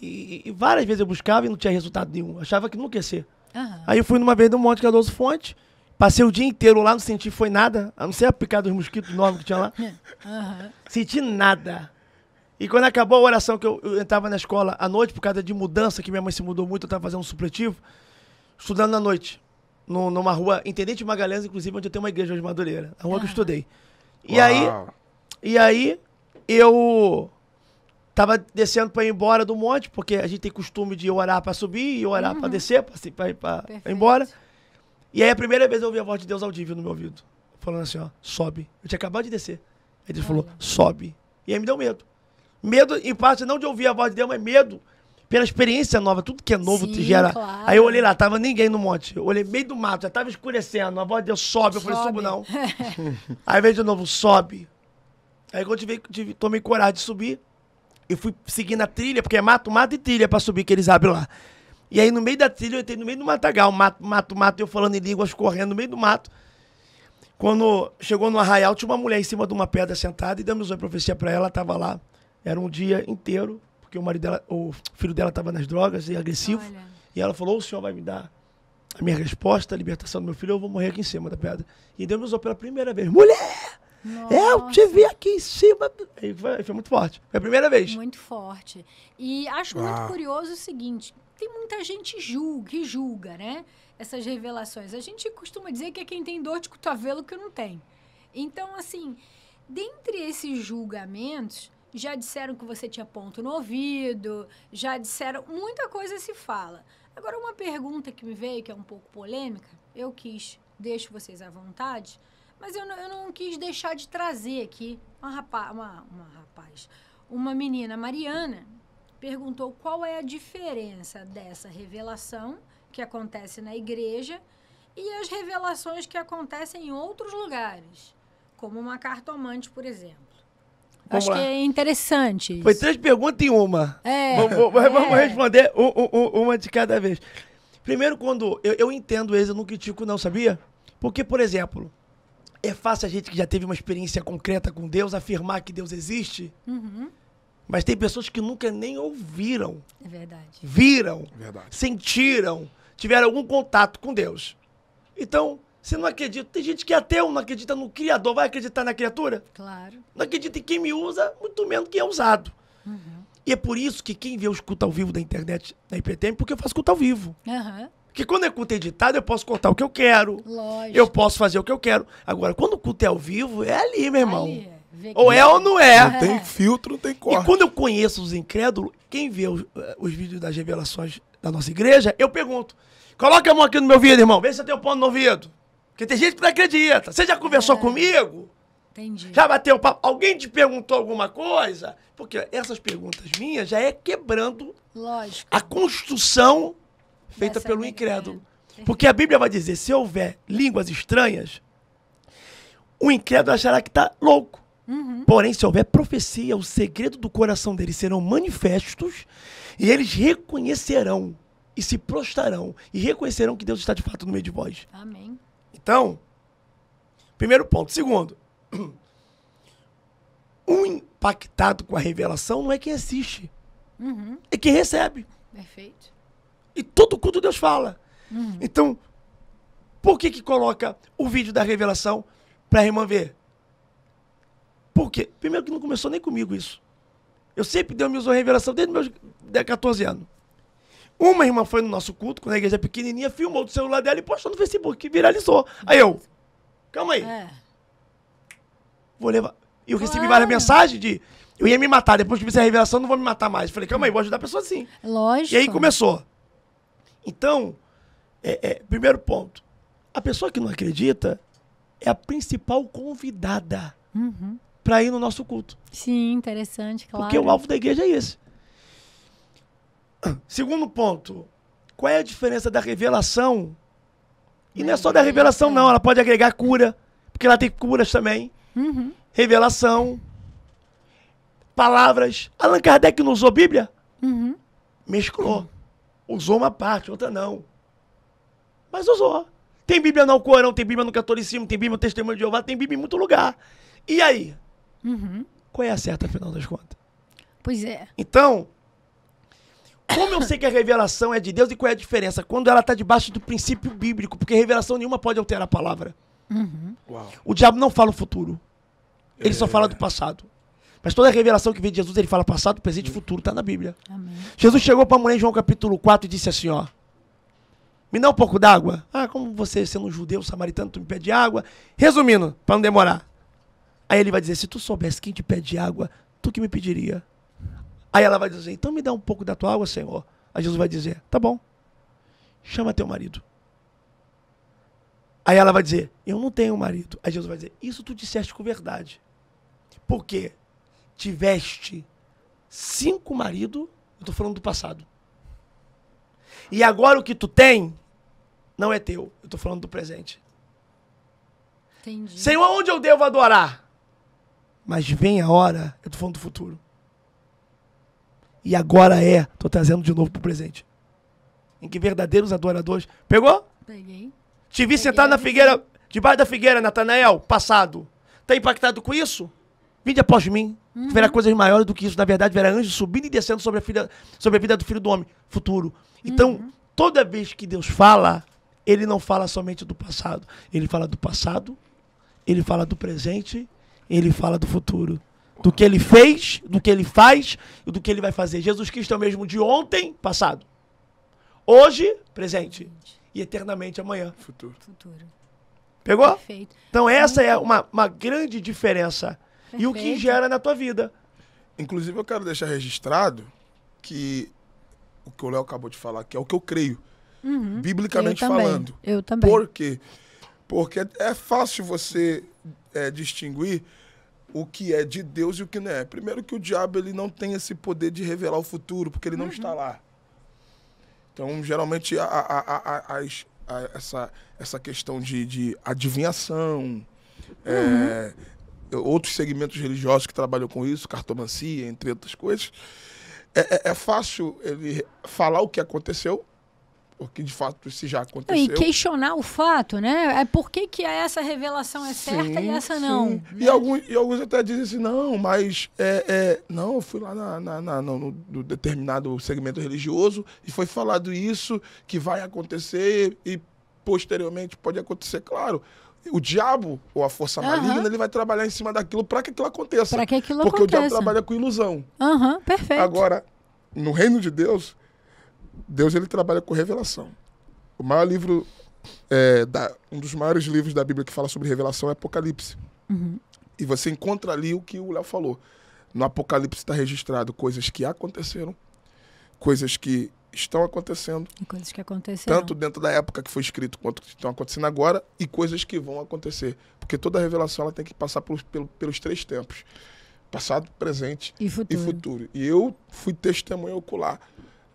E, e várias vezes eu buscava e não tinha resultado nenhum. Achava que nunca ia ser. Uhum. Aí eu fui numa vez no Monte Cardoso Fonte, passei o dia inteiro lá, não senti foi nada, a não ser a picada dos mosquitos enormes que tinha lá. Uhum. Senti nada. E quando acabou a oração, que eu, eu entrava na escola à noite, por causa de mudança, que minha mãe se mudou muito, eu estava fazendo um supletivo, estudando à noite, no, numa rua, Intendente Magalhães, inclusive, onde eu tenho uma igreja de Madureira, a rua uhum. que eu estudei. E Uau. aí, e aí, eu Tava descendo para ir embora do monte, porque a gente tem costume de orar para subir e orar uhum. para descer, para ir pra Perfeito. embora. E aí a primeira vez eu ouvi a voz de Deus audível no meu ouvido, falando assim, ó, sobe. Eu tinha acabado de descer. Aí Deus Olha. falou, sobe. E aí me deu medo. Medo, em parte, não de ouvir a voz de Deus, mas medo pela experiência nova. Tudo que é novo Sim, te gera. Claro. Aí eu olhei lá, tava ninguém no monte. Eu olhei meio do mato, já tava escurecendo. A voz de Deus sobe. Eu sobe. falei, subo não. aí veio de novo, sobe. Aí quando tive, tive, tomei coragem de subir, eu fui seguindo a trilha, porque é mato, mato e trilha pra subir que eles abrem lá. E aí no meio da trilha, eu entrei no meio do matagal, mato, mato, mato, eu falando em línguas, correndo no meio do mato. Quando chegou no arraial, tinha uma mulher em cima de uma pedra sentada e demos uma profecia para ela, ela tava lá. Era um dia inteiro, porque o marido dela, o filho dela tava nas drogas e agressivo. Olha. E ela falou: "O senhor vai me dar a minha resposta, a libertação do meu filho, eu vou morrer aqui em cima da pedra". E Deus me usou pela primeira vez. Mulher! Nossa. É, eu te vi aqui em cima. E foi, foi, muito forte. Foi a primeira vez. Muito forte. E acho ah. muito curioso o seguinte: tem muita gente julga, que julga, né? Essas revelações. A gente costuma dizer que é quem tem dor de cotovelo que não tem. Então, assim, dentre esses julgamentos, já disseram que você tinha ponto no ouvido, já disseram. Muita coisa se fala. Agora, uma pergunta que me veio, que é um pouco polêmica, eu quis, deixo vocês à vontade mas eu não, eu não quis deixar de trazer aqui uma rapaz, uma, uma rapaz, uma menina, Mariana, perguntou qual é a diferença dessa revelação que acontece na igreja e as revelações que acontecem em outros lugares, como uma cartomante, por exemplo. Vamos Acho lá. que é interessante. Foi isso. três perguntas em uma. É. Vamos, vamos é. responder um, um, uma de cada vez. Primeiro, quando eu, eu entendo eles, eu não critico, não, sabia? Porque, por exemplo, é fácil a gente que já teve uma experiência concreta com Deus afirmar que Deus existe. Uhum. Mas tem pessoas que nunca nem ouviram. É verdade. Viram. Verdade. Sentiram. Tiveram algum contato com Deus. Então, você não acredita. Tem gente que é ateu, não acredita no Criador, vai acreditar na criatura? Claro. Não acredita em quem me usa, muito menos quem é usado. Uhum. E é por isso que quem vê o escuta ao vivo da internet, da IPTM, porque eu faço escuta ao vivo. Aham. Uhum. Porque quando é culto editado, eu posso cortar o que eu quero. Lógico. Eu posso fazer o que eu quero. Agora, quando o culto é ao vivo, é ali, meu irmão. Ali. É. Ou é ou não é. Não tem filtro, não tem corte. E quando eu conheço os incrédulos, quem vê os, eh, os, vídeos das revelações da nossa igreja, eu pergunto: coloca a mão aqui no meu ouvido, irmão, vê se eu tenho pano no ouvido. Porque tem gente que não acredita. Você já conversou é. comigo? Entendi. Já bateu papo? Alguém te perguntou alguma coisa? Porque essas perguntas minhas já é quebrando Lógico. a construção feita Dessa pelo incrédulo. Porque a Bíblia vai dizer: se houver línguas estranhas, o incrédulo achará que está louco. Uhum. Porém, se houver profecia, o segredo do coração deles serão manifestos e eles reconhecerão e se prostrarão e reconhecerão que Deus está de fato no meio de vós. Amém. Então, primeiro ponto. Segundo, um impactado com a revelação não é quem assiste, uhum. é quem recebe. Perfeito. E todo culto Deus fala. Uhum. Então, por que que coloca o vídeo da revelação para a irmã ver? Por quê? Primeiro que não começou nem comigo isso. Eu sempre Deus me usou a revelação desde meus 14 é anos. Uma irmã foi no nosso culto, quando a igreja é pequenininha, filmou do celular dela e postou no Facebook, que viralizou. Aí eu, calma aí. É. Vou levar. E eu recebi claro. várias mensagens de. Eu ia me matar, depois que fiz a revelação, não vou me matar mais. Falei, calma aí, vou ajudar a pessoa assim. Lógico. E aí começou. Então, é, é, primeiro ponto, a pessoa que não acredita é a principal convidada uhum. para ir no nosso culto. Sim, interessante, claro. Porque o alvo da igreja é esse. Segundo ponto, qual é a diferença da revelação? E não, é só da revelação, não. Ela pode agregar cura, porque ela tem curas também. Uhum. Revelação, palavras. Allan Kardec não usou Bíblia? Uhum. Mesclou. Usou uma parte, outra não. Mas usou. Tem Bíblia no Alcorão, tem Bíblia no catolicismo, tem Bíblia no Testemunho de Jeová, tem Bíblia em muito lugar. E aí? Uhum. Qual é a certa, afinal das contas? Pois é. Então, como eu sei que a revelação é de Deus e qual é a diferença? Quando ela está debaixo do princípio bíblico, porque revelação nenhuma pode alterar a palavra. Uhum. O diabo não fala o futuro. Ele é... só fala do passado. Mas toda revelação que vem de Jesus, ele fala passado, presente e futuro, está na Bíblia. Amém. Jesus chegou para a mulher em João capítulo 4 e disse assim, ó. Me dá um pouco d'água? Ah, como você, sendo um judeu, um samaritano, tu me pede água? Resumindo, para não demorar. Aí ele vai dizer, se tu soubesse quem te pede água, tu que me pediria? Aí ela vai dizer, assim, então me dá um pouco da tua água, Senhor. Aí Jesus vai dizer, tá bom, chama teu marido. Aí ela vai dizer, eu não tenho marido. Aí Jesus vai dizer, isso tu disseste com verdade. Por quê? tiveste cinco maridos, eu tô falando do passado. E agora o que tu tem não é teu. Eu tô falando do presente. Entendi. Senhor, onde eu devo adorar? Mas vem a hora, eu tô falando do futuro. E agora é, tô trazendo de novo pro presente. Em que verdadeiros adoradores. Pegou? Peguei. Te vi Peguei sentado na figueira, debaixo da figueira, Natanael, passado. Tá impactado com isso? Vinde após mim. Uhum. Verá coisas maiores do que isso. Na verdade, verá anjos subindo e descendo sobre a, filha, sobre a vida do filho do homem. Futuro. Então, uhum. toda vez que Deus fala, ele não fala somente do passado. Ele fala do passado, ele fala do presente, ele fala do futuro. Do que ele fez, do que ele faz e do que ele vai fazer. Jesus Cristo é o mesmo de ontem, passado. Hoje, presente. E eternamente amanhã. Futuro. Futuro. Pegou? Perfeito. Então, essa uhum. é uma, uma grande diferença Perfeito. e o que gera na tua vida. Inclusive, eu quero deixar registrado que o que o Léo acabou de falar, que é o que eu creio, uhum. biblicamente eu falando. Eu também. Por quê? Porque é fácil você é, distinguir o que é de Deus e o que não é. Primeiro que o diabo ele não tem esse poder de revelar o futuro, porque ele não uhum. está lá. Então, geralmente, a, a, a, essa, essa questão de, de adivinhação, é, uhum. é, eh, outros segmentos religiosos que trabalham com isso, cartomancia, entre outras coisas. É, é, é fácil ele falar o que aconteceu, porque de fato isso já aconteceu. E questionar o fato, né? É por que, que essa revelação é certa e essa não? E, né? alguns, e alguns até dizem assim, não, mas é, é não, eu fui lá na, na, na no, no, determinado segmento religioso e foi falado isso, que vai acontecer e posteriormente pode acontecer. Claro, o diabo ou a força uhum. maligna, ele vai trabalhar em cima daquilo para que aquilo aconteça. Para que aquilo Porque aconteça. Porque o diabo trabalha com ilusão. Aham, uhum, perfeito. Agora, no reino de Deus, Deus ele trabalha com revelação. O maior livro, é, da, um dos maiores livros da Bíblia que fala sobre revelação é Apocalipse. Uhum. E você encontra ali o que o Léo falou. No Apocalipse está registrado coisas que aconteceram, coisas que estão acontecendo. E coisas que aconteceram. Tanto dentro da época que foi escrito, quanto que estão acontecendo agora, e coisas que vão acontecer. Porque toda revelação ela tem que passar pelos, pelos, três tempos. Passado, presente e futuro. e futuro. E eu fui testemunha ocular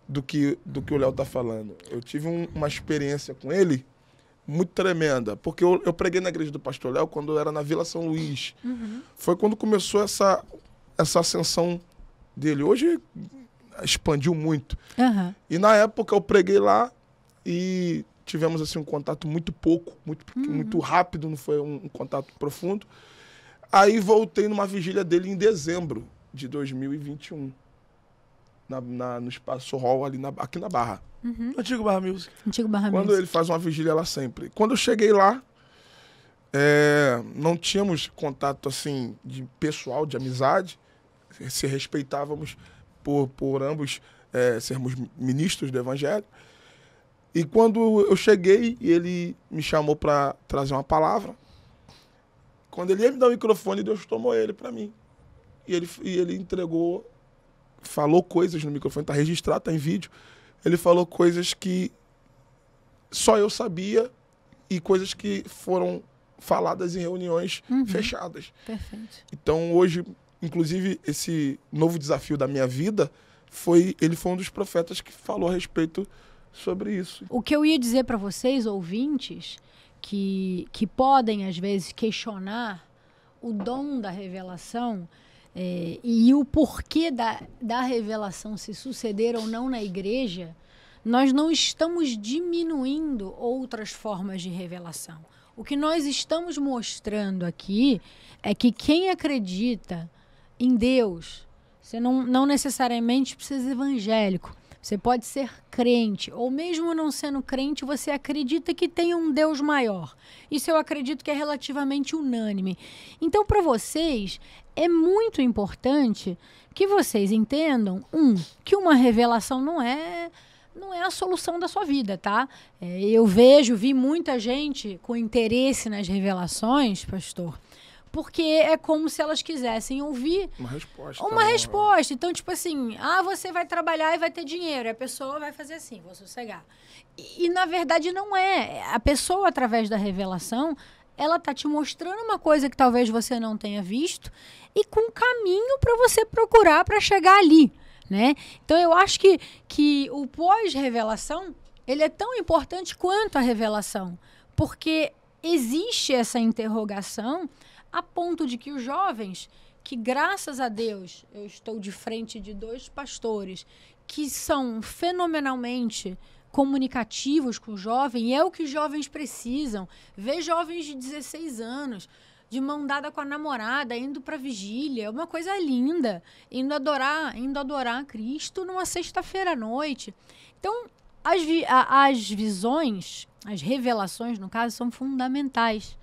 do que, do que o Léo está falando. Eu tive um, uma experiência com ele muito tremenda, porque eu, eu, preguei na igreja do pastor Léo quando eu era na Vila São Luís. Uhum. Foi quando começou essa, essa ascensão dele. Hoje expandiu muito. Uhum. E na época eu preguei lá e tivemos assim um contato muito pouco, muito, uhum. muito rápido, não foi um, um, contato profundo. Aí voltei numa vigília dele em dezembro de 2021. Na, na, no espaço hall ali na, aqui na Barra. Uhum. Antigo Barra Music. Antigo Barra Quando Music. ele faz uma vigília lá sempre. Quando eu cheguei lá, é, não tínhamos contato assim de pessoal, de amizade, se respeitávamos por, por ambos é, sermos ministros do Evangelho. E quando eu cheguei, ele me chamou para trazer uma palavra. Quando ele ia me dar o microfone, Deus tomou ele para mim. E ele, e ele entregou, falou coisas no microfone, está registrado, está em vídeo. Ele falou coisas que só eu sabia e coisas que foram faladas em reuniões uhum. fechadas. Perfeito. Então hoje Inclusive, esse novo desafio da minha vida foi. Ele foi um dos profetas que falou a respeito sobre isso. O que eu ia dizer para vocês, ouvintes, que, que podem, às vezes, questionar o dom da revelação é, e o porquê da, da revelação se suceder ou não na igreja, nós não estamos diminuindo outras formas de revelação. O que nós estamos mostrando aqui é que quem acredita em Deus. Você não, não necessariamente precisa ser evangélico. Você pode ser crente, ou mesmo não sendo crente, você acredita que tem um Deus maior. Isso eu acredito que é relativamente unânime. Então, para vocês, é muito importante que vocês entendam, um, que uma revelação não é não é a solução da sua vida, tá? É, eu vejo, vi muita gente com interesse nas revelações, pastor porque é como se elas quisessem ouvir uma resposta. Uma né? resposta. Então, tipo assim, ah, você vai trabalhar e vai ter dinheiro. E a pessoa vai fazer assim, vou sossegar. E, e na verdade não é. A pessoa, através da revelação, ela tá te mostrando uma coisa que talvez você não tenha visto e com caminho para você procurar para chegar ali, né? Então eu acho que, que o pós-revelação, ele é tão importante quanto a revelação, porque existe essa interrogação a ponto de que os jovens, que graças a Deus eu estou de frente de dois pastores que são fenomenalmente comunicativos com o jovem, e é o que os jovens precisam. Ver jovens de 16 anos, de mão dada com a namorada, indo para vigília, é uma coisa linda, indo adorar, indo adorar Cristo numa sexta-feira à noite. Então, as, vi as visões, as revelações, no caso, são fundamentais.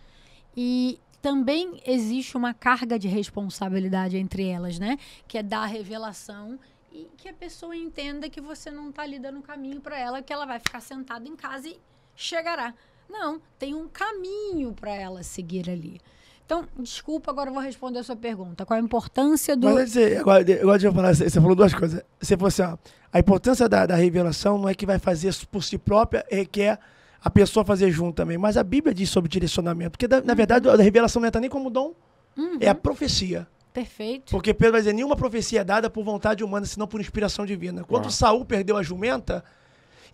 E também existe uma carga de responsabilidade entre elas, né? Que é dar a revelação e que a pessoa entenda que você não está lhe dando caminho para ela, que ela vai ficar sentada em casa e chegará. Não, tem um caminho para ela seguir ali. Então, desculpa, agora eu vou responder a sua pergunta. Qual a importância do. Mas antes, eu gosto de falar, você falou duas coisas. Você falou assim, ó, a importância da, da revelação não é que vai fazer por si própria, é que É a pessoa fazer junto também. Mas a Bíblia diz sobre direcionamento. Porque, na, uhum. verdade, a revelação não entra é nem como dom, uhum. é a profecia. Perfeito. Porque Pedro vai dizer: nenhuma profecia é dada por vontade humana, senão por inspiração divina. Quando Uau. Ah. Saul perdeu a jumenta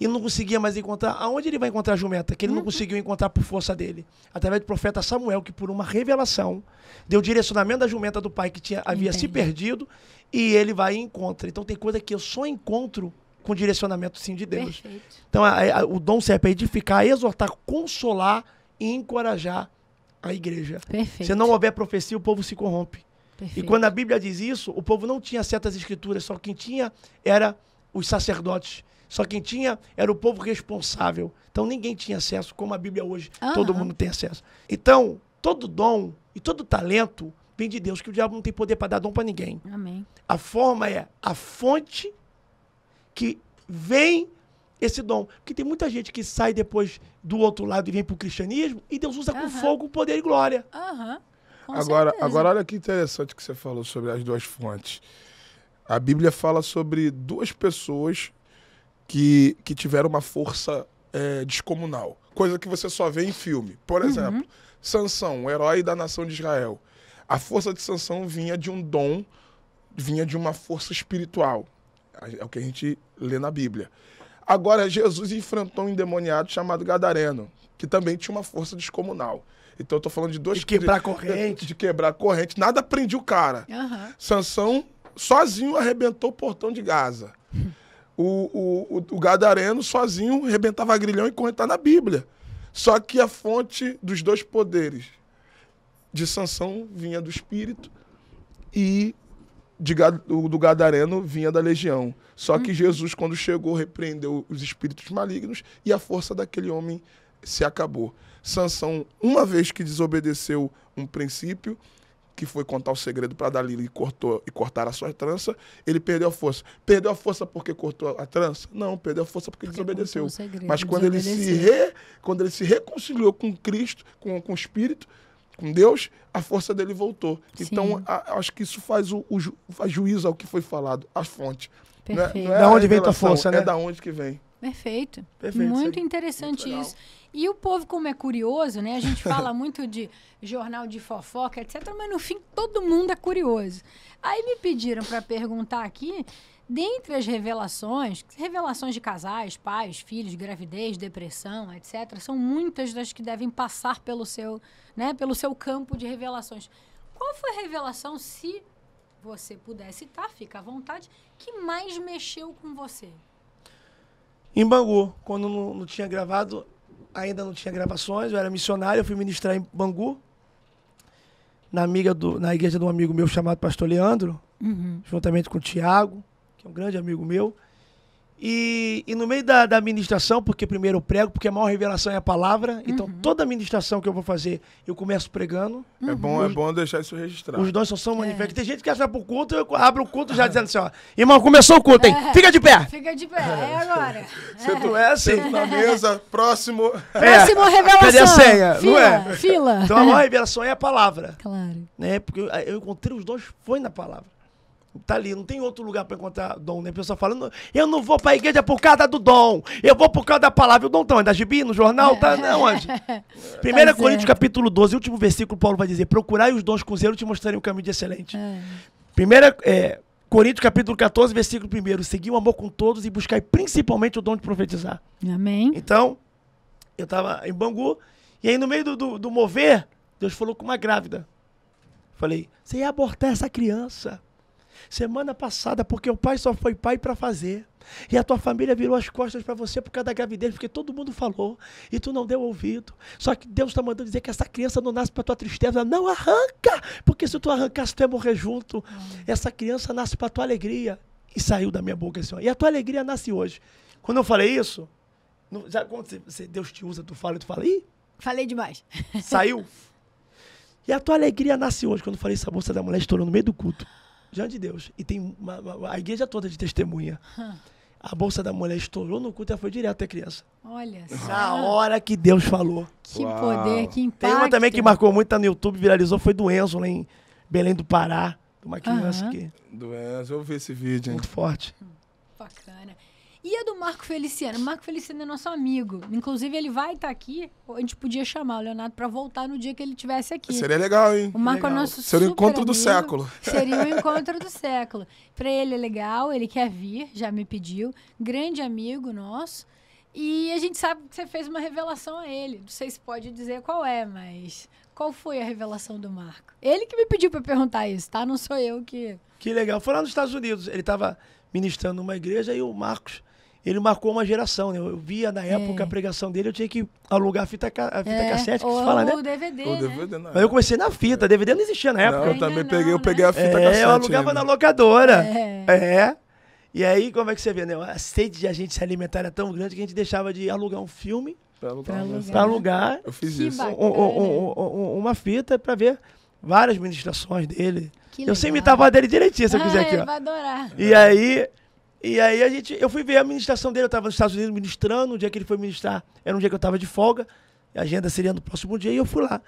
e não conseguia mais encontrar, aonde ele vai encontrar a jumenta? Que ele uhum. não conseguiu encontrar por força dele. Através do profeta Samuel, que por uma revelação deu direcionamento da jumenta do pai que tinha, havia Entendi. se perdido, e ele vai e encontra. Então tem coisa que eu só encontro com direcionamento sim de Deus. Perfeito. Então, a, a, o dom serve para edificar, exortar, consolar e encorajar a igreja. Perfeito. Se não houver profecia, o povo se corrompe. Perfeito. E quando a Bíblia diz isso, o povo não tinha certas escrituras, só quem tinha era os sacerdotes. Só quem tinha era o povo responsável. Então ninguém tinha acesso, como a Bíblia hoje, todo mundo tem acesso. Então, todo dom e todo talento vem de Deus, que o diabo não tem poder para dar dom para ninguém. Amém. A forma é a fonte que vem esse dom. Porque tem muita gente que sai depois do outro lado e vem para o cristianismo e Deus usa uhum. com fogo, poder e glória. Uhum. Agora, agora, olha que interessante que você falou sobre as duas fontes. A Bíblia fala sobre duas pessoas que, que tiveram uma força é, descomunal. Coisa que você só vê em filme. Por uhum. exemplo, uhum. Sansão, o herói da nação de Israel. A força de Sansão vinha de um dom, vinha de uma força espiritual. É o que a gente lê na Bíblia. Agora, Jesus enfrentou um endemoniado chamado Gadareno, que também tinha uma força descomunal. Então, eu tô falando de dois... De quebrar de, corrente. De quebrar corrente. Nada prendia o cara. Uhum. Sansão, sozinho, arrebentou o portão de Gaza. O, o, o, o Gadareno, sozinho, arrebentava grilhão e corrente. Tá na Bíblia. Só que a fonte dos dois poderes de Sansão vinha do espírito e de, do Gadareno vinha da legião. Só que hum. Jesus, quando chegou, repreendeu os espíritos malignos e a força daquele homem se acabou. Sansão, uma vez que desobedeceu um princípio, que foi contar o segredo para Dalila e cortou e cortar a sua trança, ele perdeu a força. Perdeu a força porque cortou a trança? Não, perdeu a força porque, porque desobedeceu. Segredo, Mas quando ele se re, quando ele se reconciliou com Cristo, com, com o Espírito, com Deus, a força dele voltou. Sim. Então, a, acho que isso faz, o, o ju, faz juízo ao que foi falado, a fonte. É, Perfeito. Não é, não é da onde vem tua força, é né? É da onde que vem. Perfeito. Perfeito muito é interessante muito isso. E o povo, como é curioso, né? A gente fala muito de jornal de fofoca, etc., mas no fim todo mundo é curioso. Aí me pediram para perguntar aqui Dentre as revelações, revelações de casais, pais, filhos, gravidez, depressão, etc., são muitas das que devem passar pelo seu, né, pelo seu campo de revelações. Qual foi a revelação, se você pudesse citar, fica à vontade, que mais mexeu com você? Em Bangu, quando não, não tinha gravado, ainda não tinha gravações, eu era missionário, eu fui ministrar em Bangu, na, amiga do, na igreja de um amigo meu chamado Pastor Leandro, uhum. juntamente com o Tiago que é um grande amigo meu. E, e no meio da, da porque primeiro eu prego, porque a maior revelação é a palavra. Então uhum. Então, toda ministração que eu vou fazer, eu começo pregando. É bom, é os, é bom deixar isso registrado. Os dons só são é. manifestos. É. Tem gente que acha pro culto, eu abro o culto já dizendo assim, ó. Irmão, começou o culto, hein? É. Fica de pé. Fica de pé, é, agora. Se tu é assim. na mesa, próximo. Próximo é. revelação. Cadê a senha? Fila, Não é? Fila. Então a maior revelação é a palavra. Claro. Né? Porque eu encontrei os dons, foi na palavra. Tá ali, não tem outro lugar para encontrar dom, né? A pessoa falando, eu não vou pra igreja por causa do dom, eu vou por causa da palavra. E o dom tá onde? Da gibi, no jornal? Tá, não, né, onde? 1 tá Coríntios capítulo 12, último versículo, Paulo vai dizer, procurai os dons com zelo, te mostrarei o caminho de excelente. É. Primeira, é, Coríntios capítulo 14, versículo 1, segui o amor com todos e buscai principalmente o dom de profetizar. Amém. Então, eu tava em Bangu, e aí no meio do, do, do mover, Deus falou com uma grávida. Falei, você ia abortar essa criança semana passada, porque o pai só foi pai para fazer. E a tua família virou as costas para você por causa da gravidez, porque todo mundo falou e tu não deu ouvido. Só que Deus está mandando dizer que essa criança não nasce para tua tristeza, não arranca, porque se tu arrancasse, tu ia morrer junto. Essa criança nasce para tua alegria. E saiu da minha boca, Senhor. E a tua alegria nasce hoje. Quando eu falei isso, não, sabe quando você, Deus te usa, tu fala e tu fala, ih! Falei demais. Saiu. E a tua alegria nasce hoje. Quando eu falei isso, a da mulher estourou no meio do culto diante de Deus. E tem uma, uma, a igreja toda de testemunha. A bolsa da mulher estourou no culto e foi direto até criança. Olha hum. só. Na hora que Deus falou. Que Uau. poder, que impacto. Tem uma também que marcou muito, tá no YouTube, viralizou, foi do Enzo, lá em Belém do Pará. Uma criança uhum. que... Do Enzo, eu vi esse vídeo. Hein? Muito forte. bacana. E a do Marco Feliciano. O Marco Feliciano é nosso amigo. Inclusive, ele vai estar tá aqui. A gente podia chamar o Leonardo para voltar no dia que ele estivesse aqui. Seria legal, hein? O Marco é legal. é nosso Seria o encontro amigo. do século. Seria o encontro do século. Para ele é legal, ele quer vir, já me pediu. Grande amigo nosso. E a gente sabe que você fez uma revelação a ele. Não sei se pode dizer qual é, mas qual foi a revelação do Marco? Ele que me pediu para perguntar isso, tá? Não sou eu que. Que legal. Foi lá nos Estados Unidos. Ele estava ministrando numa igreja e o Marcos ele marcou uma geração, né? Eu via na é. época é. a pregação dele, eu tinha que alugar a fita, a fita é. cassete, que ou, se fala, né? DVD, DVD. Né? Mas eu comecei na fita, DVD não existia na época. Não, eu também não, peguei, né? eu peguei a fita é, cassete. Eu alugava ainda. na locadora. É. é. E aí, como é que você vê, né? A sede de a gente se alimentar era tão grande que a gente deixava de alugar um filme para alugar, né? alugar. alugar. Eu fiz que isso. Um, um, um, uma fita para ver várias ministrações dele. Que eu sempre imitava dele direitinho, se eu ah, quiser aqui, ó. Vai adorar. E aí e aí a gente, eu fui ver a ministração dele, eu estava nos Estados Unidos ministrando, o dia que ele foi ministrar era um dia que eu estava de folga, a agenda seria no próximo dia, e eu fui lá,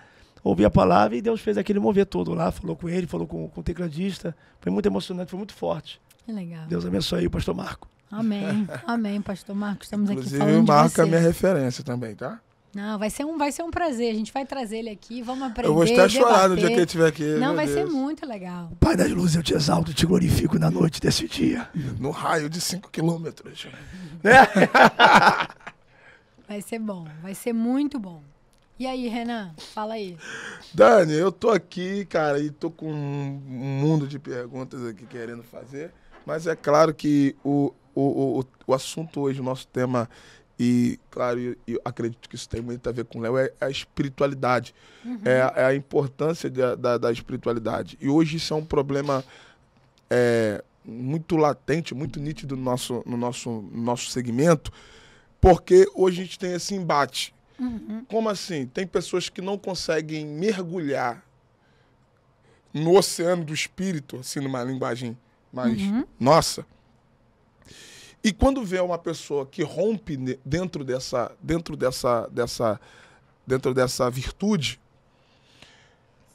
ouvi a palavra e Deus fez aquele mover todo lá, falou com ele, falou com, com o tecladista, foi muito emocionante, foi muito forte. Que legal. Deus abençoe aí o pastor Marco. Amém, amém, pastor Marco, estamos Inclusive, aqui falando Inclusive o Marco é minha referência também, tá? Não, vai ser um, vai ser um prazer. A gente vai trazer ele aqui, vamos aprender. Eu vou estar chorando no dia que ele estiver aqui. Não, vai Deus. ser muito legal. Pai das luzes, eu te exalto e te glorifico na noite desse dia. No raio de 5 quilômetros. né? vai ser bom, vai ser muito bom. E aí, Renan, fala aí. Dani, eu tô aqui, cara, e tô com um mundo de perguntas aqui querendo fazer. Mas é claro que o, o, o, o assunto hoje, o nosso tema e, claro, eu, eu, acredito que isso tem muito a ver com o Léo, é a espiritualidade. Uhum. É, a, é, a importância da, da, espiritualidade. E hoje isso é um problema é, muito latente, muito nítido no nosso, no, nosso, no nosso segmento, porque hoje a gente tem esse embate. Uhum. Como assim? Tem pessoas que não conseguem mergulhar no oceano do espírito, assim, numa linguagem mais uhum. nossa, e quando vê uma pessoa que rompe dentro dessa, dentro dessa, dessa, dentro dessa virtude,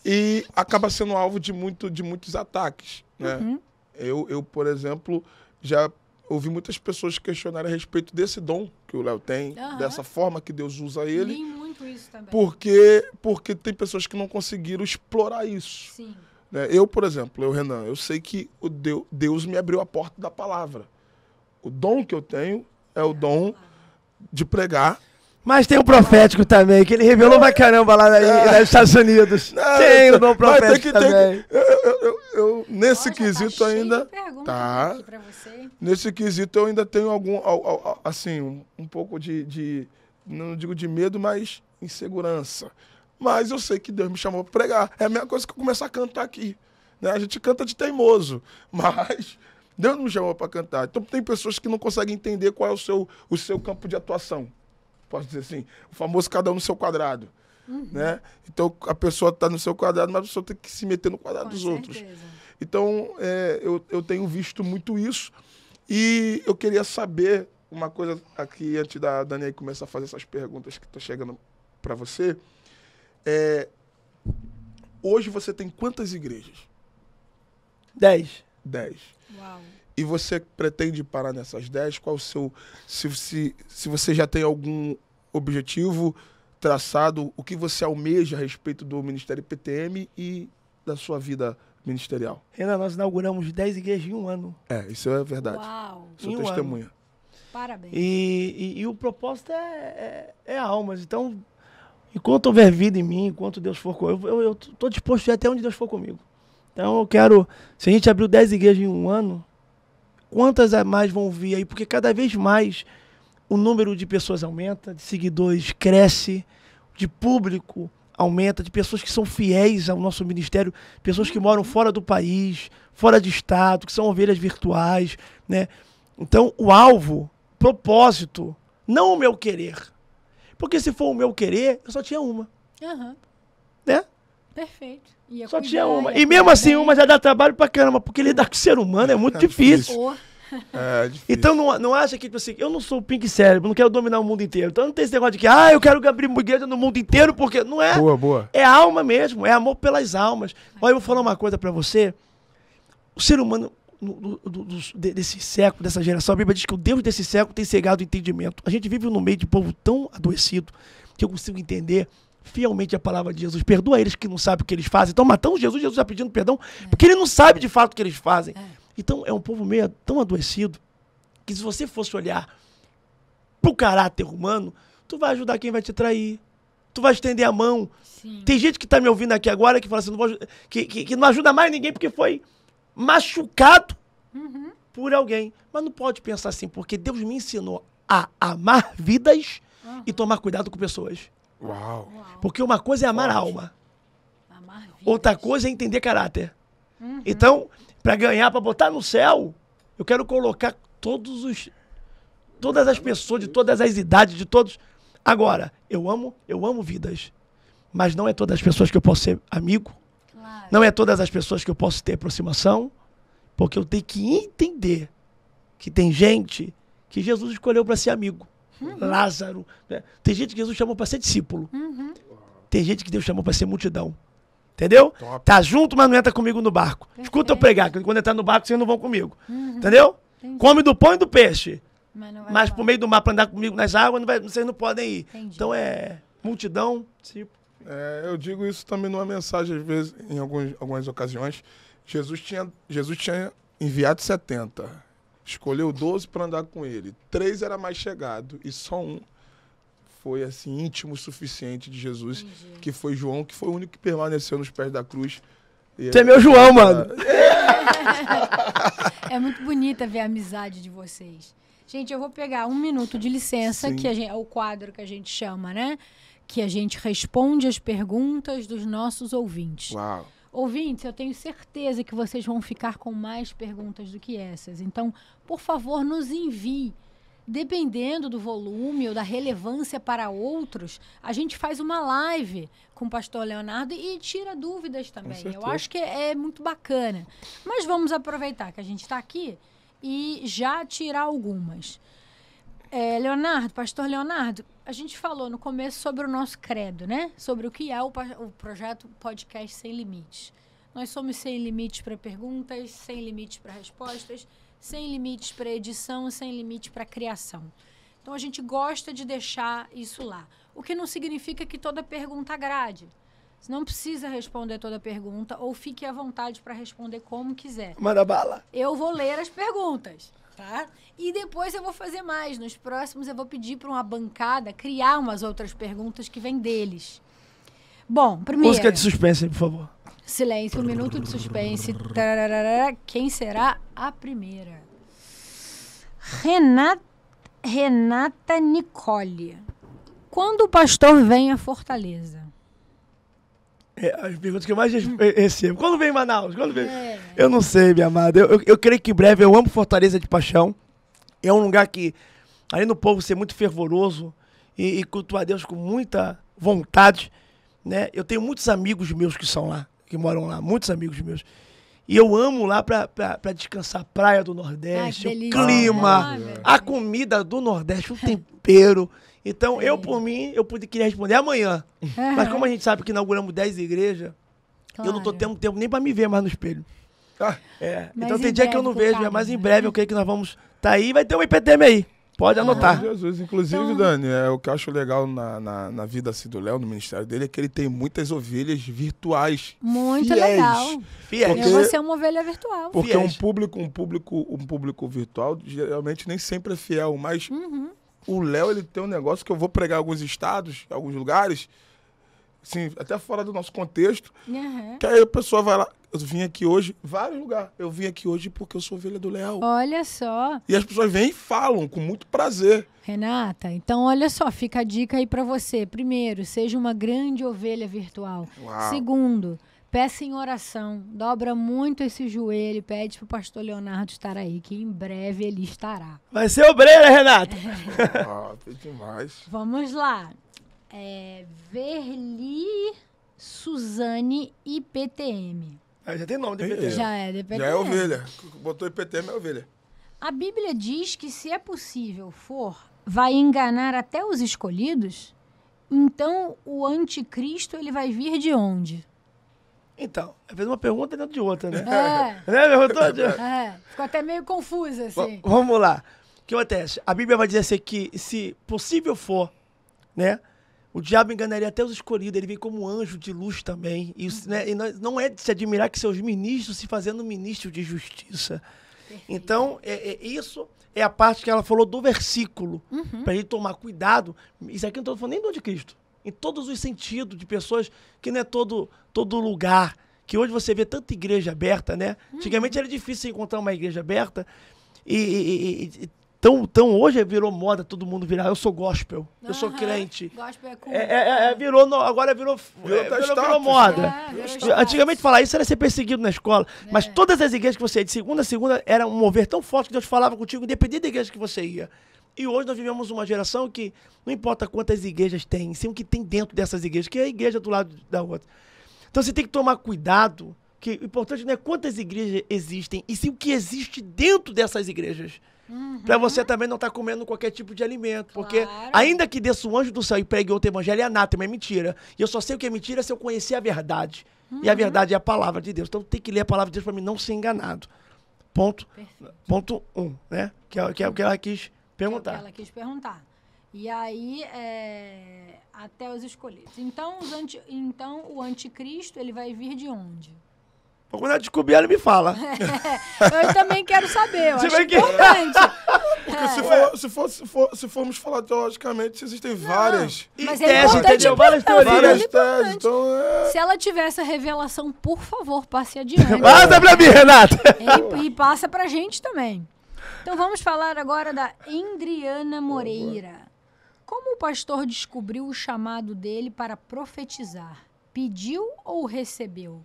e acaba sendo alvo de, muito, de muitos ataques. Né? Uhum. Eu, eu, por exemplo, já ouvi muitas pessoas questionarem a respeito desse dom que o Léo tem, uhum. dessa forma que Deus usa ele. Li muito isso também. Porque, porque tem pessoas que não conseguiram explorar isso. Sim. Né? Eu, por exemplo, eu, Renan, eu sei que o Deus, Deus me abriu a porta da palavra. O dom que eu tenho é o dom de pregar. Mas tem o um profético também, que ele revelou pra caramba lá na, é. nos Estados Unidos. É, tem o dom profético tem que, também. Tem que, eu, eu, eu, nesse Olha, tá quesito tá ainda. Tá. Nesse quesito eu ainda tenho algum. Assim, um, um pouco de, de. Não digo de medo, mas insegurança. Mas eu sei que Deus me chamou pra pregar. É a mesma coisa que eu começar a cantar aqui. Né? A gente canta de teimoso, mas Deus não me chamou para cantar. Então tem pessoas que não conseguem entender qual é o seu, o seu campo de atuação. Posso dizer assim, o famoso cada um no seu quadrado. Uhum. Né? Então a pessoa está no seu quadrado, mas a pessoa tem que se meter no quadrado Com dos certeza. outros. Então é, eu, eu tenho visto muito isso e eu queria saber uma coisa aqui antes da Dani começar a fazer essas perguntas que estão tá chegando para você. É, hoje você tem quantas igrejas? Dez. Dez. Uau. E você pretende parar nessas 10? Qual o seu. Se, se, se você já tem algum objetivo traçado, o que você almeja a respeito do Ministério PTM e da sua vida ministerial? Renan, nós inauguramos 10 igrejas em um ano. É, isso é verdade. Uau! Sou testemunha. Parabéns. E, e, e, o propósito é, é, é, almas. Então, enquanto houver vida em mim, enquanto Deus for comigo, eu estou disposto a ir até onde Deus for comigo. Então eu quero. Se a gente abriu 10 igrejas em um ano, quantas a mais vão vir aí? Porque cada vez mais o número de pessoas aumenta, de seguidores cresce, de público aumenta, de pessoas que são fiéis ao nosso ministério, pessoas que moram fora do país, fora de estado, que são ovelhas virtuais, né? Então, o alvo, propósito, não o meu querer. Porque se for o meu querer, eu só tinha uma. Uhum. Né? Perfeito. Ia Só cuidar, tinha uma. E mesmo assim, bem. uma já dá trabalho pra caramba, porque lidar com ser humano é muito é difícil. difícil. É, é difícil. Então não, não acha que, tipo assim, eu não sou o Pink Cérebro, não quero dominar o mundo inteiro. Então não tem esse negócio de que, ah, eu quero abrir igreja no mundo inteiro, porque não é. Boa, boa. É alma mesmo, é amor pelas almas. Olha, eu vou falar uma coisa pra você. O ser humano do, do, do, desse século, dessa geração, a Bíblia diz que o Deus desse século tem cegado o entendimento. A gente vive no meio de um povo tão adoecido que eu consigo entender fielmente a palavra de Jesus. Perdoa eles que não sabem o que eles fazem. Então, matando Jesus, Jesus está pedindo perdão, é. porque ele não sabe de fato o que eles fazem. É. Então, é um povo meio tão adoecido que se você fosse olhar pro caráter humano, tu vai ajudar quem vai te trair. Tu vai estender a mão. Sim. Tem gente que está me ouvindo aqui agora que fala assim, não vou, que, que, que, não ajuda mais ninguém porque foi machucado uhum. por alguém. Mas não pode pensar assim, porque Deus me ensinou a amar vidas uhum. e tomar cuidado com pessoas. Uau. Uau. Porque uma coisa é amar a alma. Amar Outra coisa é entender caráter. Uhum. Então, para ganhar, para botar no céu, eu quero colocar todos os todas as pessoas de todas as idades, de todos. Agora, eu amo, eu amo vidas, mas não é todas as pessoas que eu posso ser amigo. Claro. Não é todas as pessoas que eu posso ter aproximação, porque eu tenho que entender que tem gente que Jesus escolheu para ser amigo. Lázaro. Né? Tem gente que Jesus chamou para ser discípulo. Uhum. Tem gente que Deus chamou para ser multidão. Entendeu? Top. Tá junto, mas não entra comigo no barco. Perfeito. Escuta eu pregar, que quando entrar no barco, vocês não vão comigo. Uhum. Entendeu? Entendi. Come do pão e do peixe. Mas, não mas pro meio do mar, para andar comigo nas águas, não vai, vocês não podem ir. Entendi. Então é multidão, tipo. É, eu digo isso também numa mensagem, às vezes, em algumas ocasiões. Jesus tinha, Jesus tinha enviado 70. Escolheu 12 para andar com ele. Três era mais chegado e só um foi assim íntimo o suficiente de Jesus, Entendi. que foi João, que foi o único que permaneceu nos pés da cruz. Você é meu João, mano. É muito bonita ver a amizade de vocês. Gente, eu vou pegar um minuto de licença, Sim. que gente, é o quadro que a gente chama, né? Que a gente responde as perguntas dos nossos ouvintes. Uau. Ouvintes, eu tenho certeza que vocês vão ficar com mais perguntas do que essas. Então, por favor, nos envie. Dependendo do volume ou da relevância para outros, a gente faz uma live com o pastor Leonardo e tira dúvidas também. Eu acho que é muito bacana. Mas vamos aproveitar que a gente está aqui e já tirar algumas. É, Leonardo, pastor Leonardo, a gente falou no começo sobre o nosso credo, né? Sobre o que é o, o projeto Podcast Sem Limites. Nós somos sem limites para perguntas, sem limites para respostas, sem limites para edição, sem limite para criação. Então a gente gosta de deixar isso lá. O que não significa que toda pergunta agrade. Você não precisa responder toda pergunta ou fique à vontade para responder como quiser. Manda bala. Eu vou ler as perguntas tá? E depois eu vou fazer mais. Nos próximos eu vou pedir para uma bancada criar umas outras perguntas que vêm deles. Bom, primeiro. Música de suspense, por favor. Silêncio, um minuto de suspense. Tararara. Quem será a primeira? Renata, Renata Nicole. Quando o pastor vem a Fortaleza? É, as perguntas que eu mais eh, recebo. Quando vem Manaus? Quando vem? É. Eu não sei, minha amada. Eu, eu, eu, creio que em breve eu amo Fortaleza de Paixão. É um lugar que, além do povo ser muito fervoroso e, e cultuar Deus com muita vontade, né? Eu tenho muitos amigos meus que são lá, que moram lá, muitos amigos meus. E eu amo lá para pra, descansar. Praia do Nordeste, Ai, o clima, ah, a comida do Nordeste, o tempero. Então, eu, por mim, eu pude querer responder amanhã. Uhum. Mas como a gente sabe que inauguramos 10 igrejas, claro. eu não tô tendo tempo nem para me ver mais no espelho. Ah, é. Então tem dia que eu não vejo, é mas em breve eu creio que nós vamos tá aí vai ter um IPTM aí. Pode ah, anotar. Jesus, inclusive, então... Dani, é, o que eu acho legal na, na, na vida assim, do Léo, no ministério dele, é que ele tem muitas ovelhas virtuais. Muito fiéis. legal. Fiel. Porque, eu vou ser uma ovelha virtual. Porque fiéis. um público, um público, um público virtual geralmente nem sempre é fiel, mas uhum o Léo ele tem um negócio que eu vou pregar em alguns estados, em alguns lugares, assim, até fora do nosso contexto, uhum. que aí a pessoa vai lá. Eu vim aqui hoje, vários lugares. Eu vim aqui hoje porque eu sou ovelha do Léo. Olha só. E as pessoas vêm e falam com muito prazer. Renata, então olha só, fica a dica aí para você. Primeiro, seja uma grande ovelha virtual. Uau. Segundo, Peça em oração, dobra muito esse joelho e pede pro pastor Leonardo estar aí, que em breve ele estará. Vai ser obreira, Renata! É. ah, tem demais. Vamos lá. É, Verli Suzane IPTM. É, já tem nome de IPTM. Já é, de IPTM. Já é ovelha. Botou IPTM é ovelha. A Bíblia diz que se é possível for, vai enganar até os escolhidos? Então o anticristo ele vai vir de onde? Então, fez uma pergunta dentro de outra, né? É. Né, meu Antônio? É, ficou até meio confusa, assim. V vamos lá. O que acontece? A Bíblia vai dizer assim que, se possível for, né? O diabo enganaria até os escolhidos, ele vem como anjo de luz também. E, né, e não é de se admirar que seus ministros se fazendo ministro de justiça. Então, é, é, isso é a parte que ela falou do versículo, uhum. para ele tomar cuidado. Isso aqui não estou falando nem do anticristo em todos os sentidos, de pessoas que não é todo, todo lugar. Que hoje você vê tanta igreja aberta, né? Hum. Antigamente era difícil encontrar uma igreja aberta. E, e, e tão, tão hoje virou moda todo mundo virar. Eu sou gospel, eu sou crente. Gospel é É, é, é virou, no, agora virou, é, virou, virou, é, virou, virou moda. Virou Antigamente falar isso era ser perseguido na escola. Mas é. todas as igrejas que você ia, de segunda a segunda, era um mover tão forte que Deus falava contigo, independente da igreja que você ia. E hoje nós vivemos uma geração que não importa quantas igrejas tem, sim o que tem dentro dessas igrejas, que é a igreja do lado da outra. Então você tem que tomar cuidado, que o importante não é quantas igrejas existem, e sim o que existe dentro dessas igrejas. Uhum. Para você também não estar tá comendo qualquer tipo de alimento. Claro. Porque, ainda que desça o anjo do céu e pregue outro evangelho, é anátema, é mentira. E eu só sei o que é mentira se eu conhecer a verdade. Uhum. E a uhum. verdade é a palavra de Deus. Então tem que ler a palavra de Deus para mim não ser enganado. Ponto, ponto um, né? Que é, que é o que ela quis Perguntar. Que ela quis perguntar. E aí, é, até os escolhidos. Então, os anti, então, o anticristo, ele vai vir de onde? Quando eu descobrir, ela me fala. É, eu também quero saber. Eu Você acho que... importante. Porque é. se, for, se, for, se, for, se, formos falar teologicamente, existem Não, várias. Mas é tese, entendeu? Várias é teorias. Várias teses, então é... Se ela tiver essa revelação, por favor, passe adiante. passa pra mim, Renata! E, e passa pra gente também. Então vamos falar agora da Indriana Moreira. Como o pastor descobriu o chamado dele para profetizar? Pediu ou recebeu?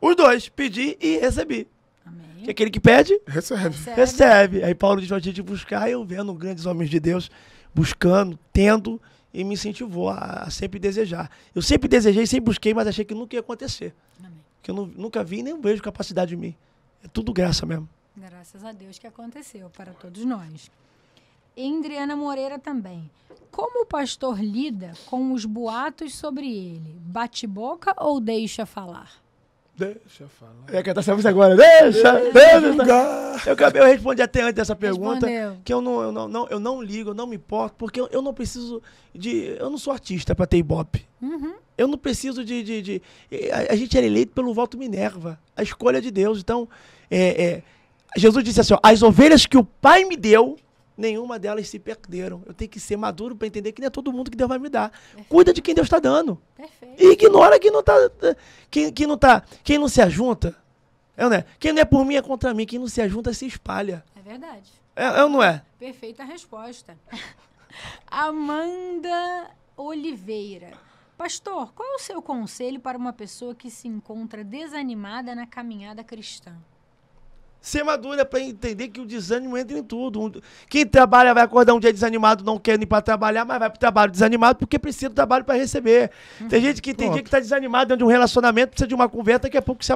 Os dois, pedi e recebi. Amém. Que aquele que pede, recebe. recebe. recebe. Aí Paulo diz: onde de buscar, eu vendo grandes homens de Deus buscando, tendo, e me incentivou a, a sempre desejar. Eu sempre desejei, sempre busquei, mas achei que nunca ia acontecer. Amém. Que eu não, nunca vi nem vejo capacidade em mim. É tudo graça mesmo. Graças a Deus que aconteceu para todos nós. Indriana Moreira também. Como o pastor lida com os boatos sobre ele? Bate boca ou deixa falar? Deixa falar. É que tá sabendo agora. Deixa, deixa. deixa. Eu, acabei, eu respondi até antes dessa pergunta. Respondeu. Que eu não, eu, não, não, eu não ligo, eu não me importo, porque eu, eu não preciso de. Eu não sou artista pra ter ibope. Uhum. Eu não preciso de. de, de a, a, gente era é eleito pelo voto Minerva. A escolha de Deus. Então, é, é Jesus disse assim: ó, as ovelhas que o Pai me deu, nenhuma delas se perderam. Eu tenho que ser maduro para entender que não é todo mundo que Deus vai me dar. Perfeito. É. Cuida de quem Deus está dando. Perfeito. E ignora quem não está, eh, quem, quem não tá, quem não se ajunta. É, né? Quem não é por mim é contra mim. Quem não se ajunta se espalha. É verdade. É, é ou não é? Perfeita resposta. Amanda Oliveira. Pastor, qual é o seu conselho para uma pessoa que se encontra desanimada na caminhada cristã? ser madura para entender que o desânimo entra em tudo. Quem trabalha vai acordar um dia desanimado, não quer nem para trabalhar, mas vai para o trabalho desanimado porque precisa do trabalho para receber. Uhum. Tem gente que tem dia que está desanimado dentro de um relacionamento, precisa de uma conversa, daqui a pouco se,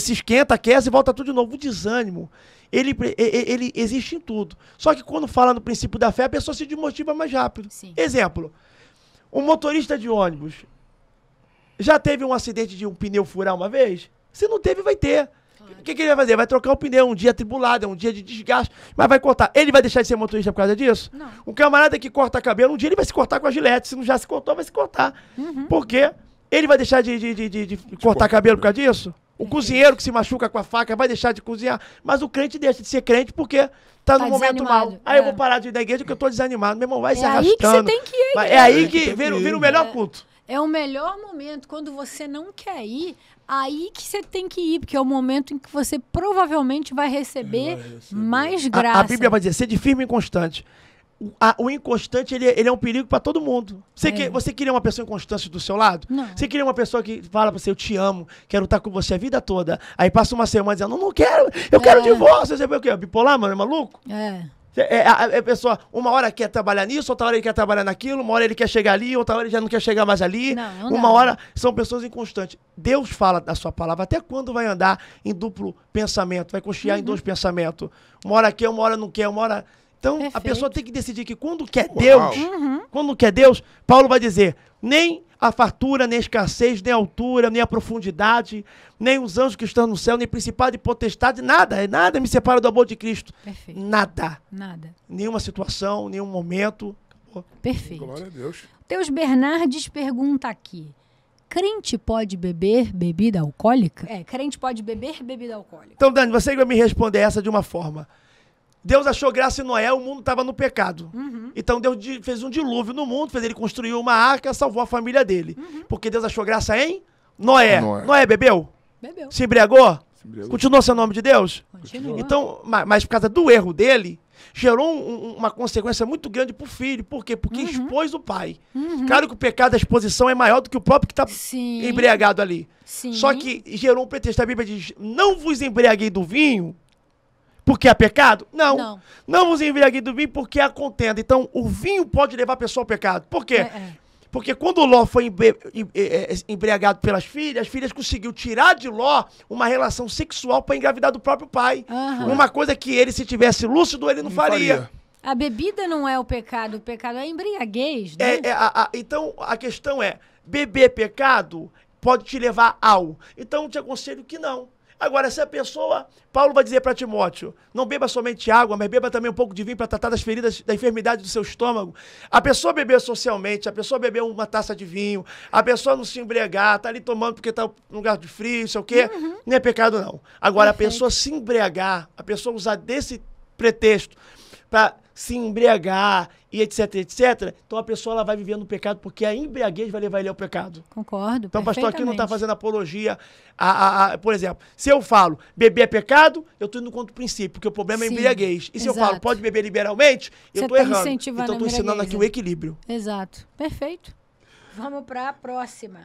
se esquenta, aquece e volta tudo de novo. O desânimo, ele, ele existe em tudo. Só que quando fala no princípio da fé, a pessoa se desmotiva mais rápido. Sim. Exemplo, um motorista de ônibus já teve um acidente de um pneu furar uma vez? Se não teve, vai ter. O que, que, ele vai fazer? Vai trocar o pneu, um dia tribulado, é um dia de desgaste, mas vai cortar. Ele vai deixar de ser motorista por causa disso? Não. O camarada que corta cabelo, um dia ele vai se cortar com a gilete. Se não já se cortou, vai se cortar. Uhum. Por quê? Ele vai deixar de, de, de, de cortar cabelo por causa disso? O cozinheiro que se machuca com a faca vai deixar de cozinhar, mas o crente deixa de ser crente porque está tá num momento mal. Aí é. eu vou é. parar de ir na igreja porque eu estou desanimado. Meu irmão, vai é se arrastando. É aí que você tem que ir. é aí que vira, vira o melhor é. culto. É o melhor momento. Quando você não quer ir, aí que você tem que ir, porque é o momento em que você provavelmente vai receber, vai receber. mais graça. A, a, Bíblia vai dizer: de firme e constante. O, a, o inconstante ele, ele, é um perigo para todo mundo. Você, é. que, você queria uma pessoa inconstante do seu lado? Não. Você queria uma pessoa que fala para você, eu te amo, quero estar tá com você a vida toda. Aí passa uma semana dizendo, não, não quero, eu é. quero divórcio. Você vê o quê? É bipolar, mano, é maluco? É. É, a, a pessoa, uma hora quer trabalhar nisso, outra hora ele quer trabalhar naquilo, uma hora ele quer chegar ali, outra hora ele já não quer chegar mais ali. Não, não uma hora são pessoas inconstantes. Deus fala da sua palavra. Até quando vai andar em duplo pensamento? Vai cochear uhum. em dois pensamentos? Uma hora quer, uma hora não quer, uma hora então, Perfeito. a pessoa tem que decidir que quando quer Deus, uhum. quando quer Deus, Paulo vai dizer: nem a fartura, nem a escassez, nem a altura, nem a profundidade, nem os anjos que estão no céu, nem principado e potestade, nada, é nada me separa do amor de Cristo. Perfeito. Nada. Nada. Nenhuma situação, nenhum momento. Perfeito. Glória a Deus. Teus Bernardes pergunta aqui: crente pode beber bebida alcoólica? É, crente pode beber bebida alcoólica. Então, Dani, você vai me responder essa de uma forma. Deus achou graça em Noé, o mundo estava no pecado. Uhum. Então Deus fez um dilúvio no mundo, fez ele construir uma arca, salvou a família dele. Uhum. Porque Deus achou graça em Noé. Noé, Noé bebeu? Bebeu. Se embriagou? Se embriagou. Continuou sendo nome de Deus? Continuou. Então, mas, mas, por causa do erro dele, gerou um, uma consequência muito grande pro filho. Por quê? Porque uhum. expôs o pai. Uhum. Claro que o pecado da exposição é maior do que o próprio que está embriagado ali. Sim. Só que gerou um pretexto. A Bíblia diz: não vos embriaguei do vinho porque é pecado? Não. Não, não vos embriaguei do vinho porque há contenda. Então, o vinho pode levar a pessoa ao pecado. Por quê? É, é. Porque quando Ló foi é, é, embriagado pelas filhas, as filhas conseguiu tirar de Ló uma relação sexual para engravidar do próprio pai. Uhum. Uma coisa que ele, se tivesse lúcido, ele não, não faria. faria. A bebida não é o pecado, o pecado é a embriaguez, né? É, é, a, a, então, a questão é, beber pecado pode te levar ao. Então, eu te aconselho que não. Agora, se a pessoa, Paulo vai dizer para Timóteo, não beba somente água, mas beba também um pouco de vinho para tratar das feridas, da enfermidade do seu estômago. A pessoa beber socialmente, a pessoa beber uma taça de vinho, a pessoa não se embriagar, tá ali tomando porque tá num lugar de frio, sei o quê, uhum. não é pecado não. Agora, Perfeito. a pessoa se embriagar, a pessoa usar desse pretexto para se embriagar e etc, etc. Então a pessoa ela vai vivendo o pecado porque a embriaguez vai levar ele ao pecado. Concordo. Então pastor aqui não está fazendo apologia. A, a, a, por exemplo, se eu falo beber é pecado, eu estou indo contra o princípio, porque o problema é Sim, é embriaguez. E se eu falo pode beber liberalmente, eu estou tá errando. Então estou ensinando aqui o né? equilíbrio. Exato. Perfeito. Vamos para a próxima.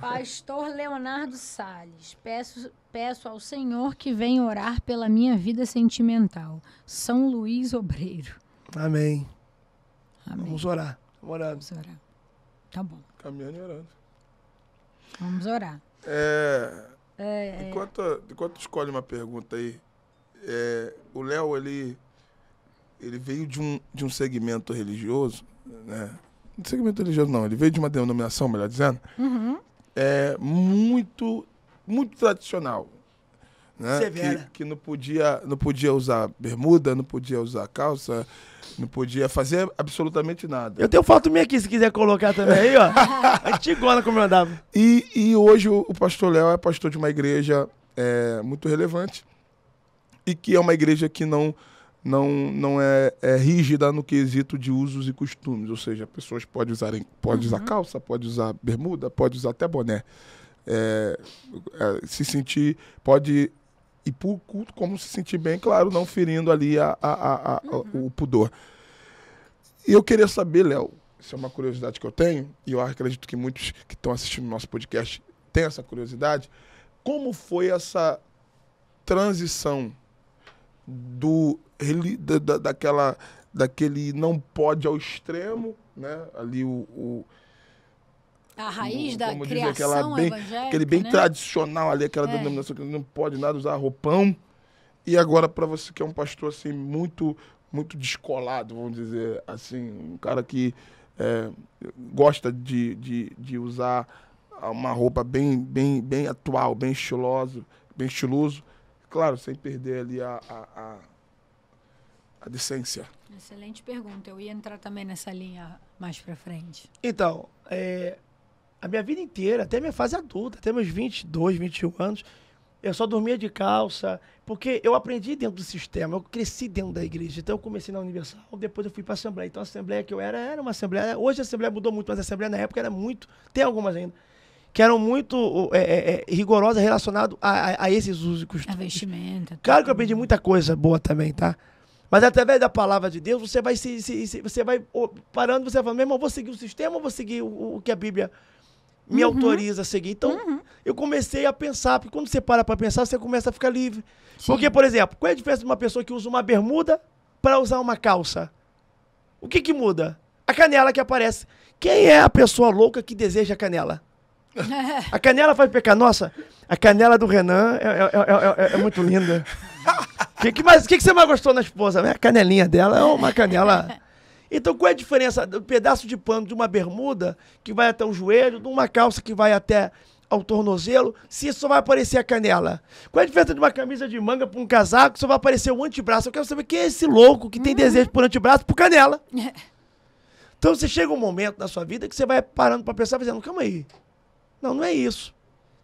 Pastor Leonardo Sales, peço, peço ao Senhor que venha orar pela minha vida sentimental. São Luís Obreiro. Amém. Amém. Vamos orar. Vamos orar. Vamos orar. Tá bom. Caminhando e orando. Vamos orar. É, é, é. enquanto, enquanto escolhe uma pergunta aí, é, o Léo, ele, ele veio de um, de um segmento religioso, né? segmento religioso, não. Ele veio de uma denominação, melhor dizendo, uhum. é, muito, muito tradicional. Né? Que, que, não podia não podia usar bermuda, não podia usar calça, não podia fazer absolutamente nada. Eu tenho foto minha aqui, se quiser colocar também aí, ó. Antigona como eu andava. E, e hoje o, o pastor Léo é pastor de uma igreja é, muito relevante e que é uma igreja que não não, não é, é, rígida no quesito de usos e costumes, ou seja, pessoas podem usar, pode uhum. usar calça, pode usar bermuda, pode usar até boné. É, é, se sentir, pode ir para o culto como se sentir bem, claro, não ferindo ali a, a, a, uhum. o pudor. E eu queria saber, Léo, isso é uma curiosidade que eu tenho, e eu acredito que muitos que estão assistindo nosso podcast têm essa curiosidade, como foi essa transição do da, daquela daquele não pode ao extremo, né? Ali o, o a raiz o, da diz, criação bem, aquele bem né? tradicional ali, aquela é. denominação que não pode nada usar roupão. E agora para você que é um pastor assim muito muito descolado, vamos dizer assim, um cara que é, gosta de, de, de usar uma roupa bem bem bem atual, bem estiloso, bem estiloso Claro, sem perder ali a, a, a, a decência. Excelente pergunta. Eu ia entrar também nessa linha mais para frente. Então, é, a minha vida inteira, até minha fase adulta, até meus 22, 21 anos, eu só dormia de calça, porque eu aprendi dentro do sistema, eu cresci dentro da igreja. Então eu comecei na Universal, depois eu fui para a Assembleia. Então a Assembleia que eu era, era uma Assembleia. Hoje a Assembleia mudou muito, mas a Assembleia na época era muito, tem algumas ainda que eram muito é, é, é, rigorosas relacionadas a, a, esses usos e costumes. A vestimenta. Claro que eu aprendi muita coisa boa também, tá? Mas através da palavra de Deus, você vai se, se, se você vai parando, você vai falando, meu irmão, vou seguir o sistema ou vou seguir o, o que a Bíblia me uhum. autoriza a seguir? Então, uhum. eu comecei a pensar, porque quando você para para pensar, você começa a ficar livre. Sim. Porque, por exemplo, qual é a diferença de uma pessoa que usa uma bermuda para usar uma calça? O que que muda? A canela que aparece. Quem é a pessoa louca que deseja canela? A canela faz pecar. Nossa, a canela do Renan é, é, é, é muito linda. O que, que, que, que você mais gostou na esposa? A canelinha dela é uma canela. Então, qual é a diferença do pedaço de pano de uma bermuda que vai até o joelho, de uma calça que vai até ao tornozelo, se só vai aparecer a canela? Qual é a diferença de uma camisa de manga para um casaco, só vai aparecer o antebraço? Eu quero saber quem é esse louco que tem desejo por antebraço por canela. Então, você chega um momento na sua vida que você vai parando para pensar, dizendo, calma aí, não, não é isso.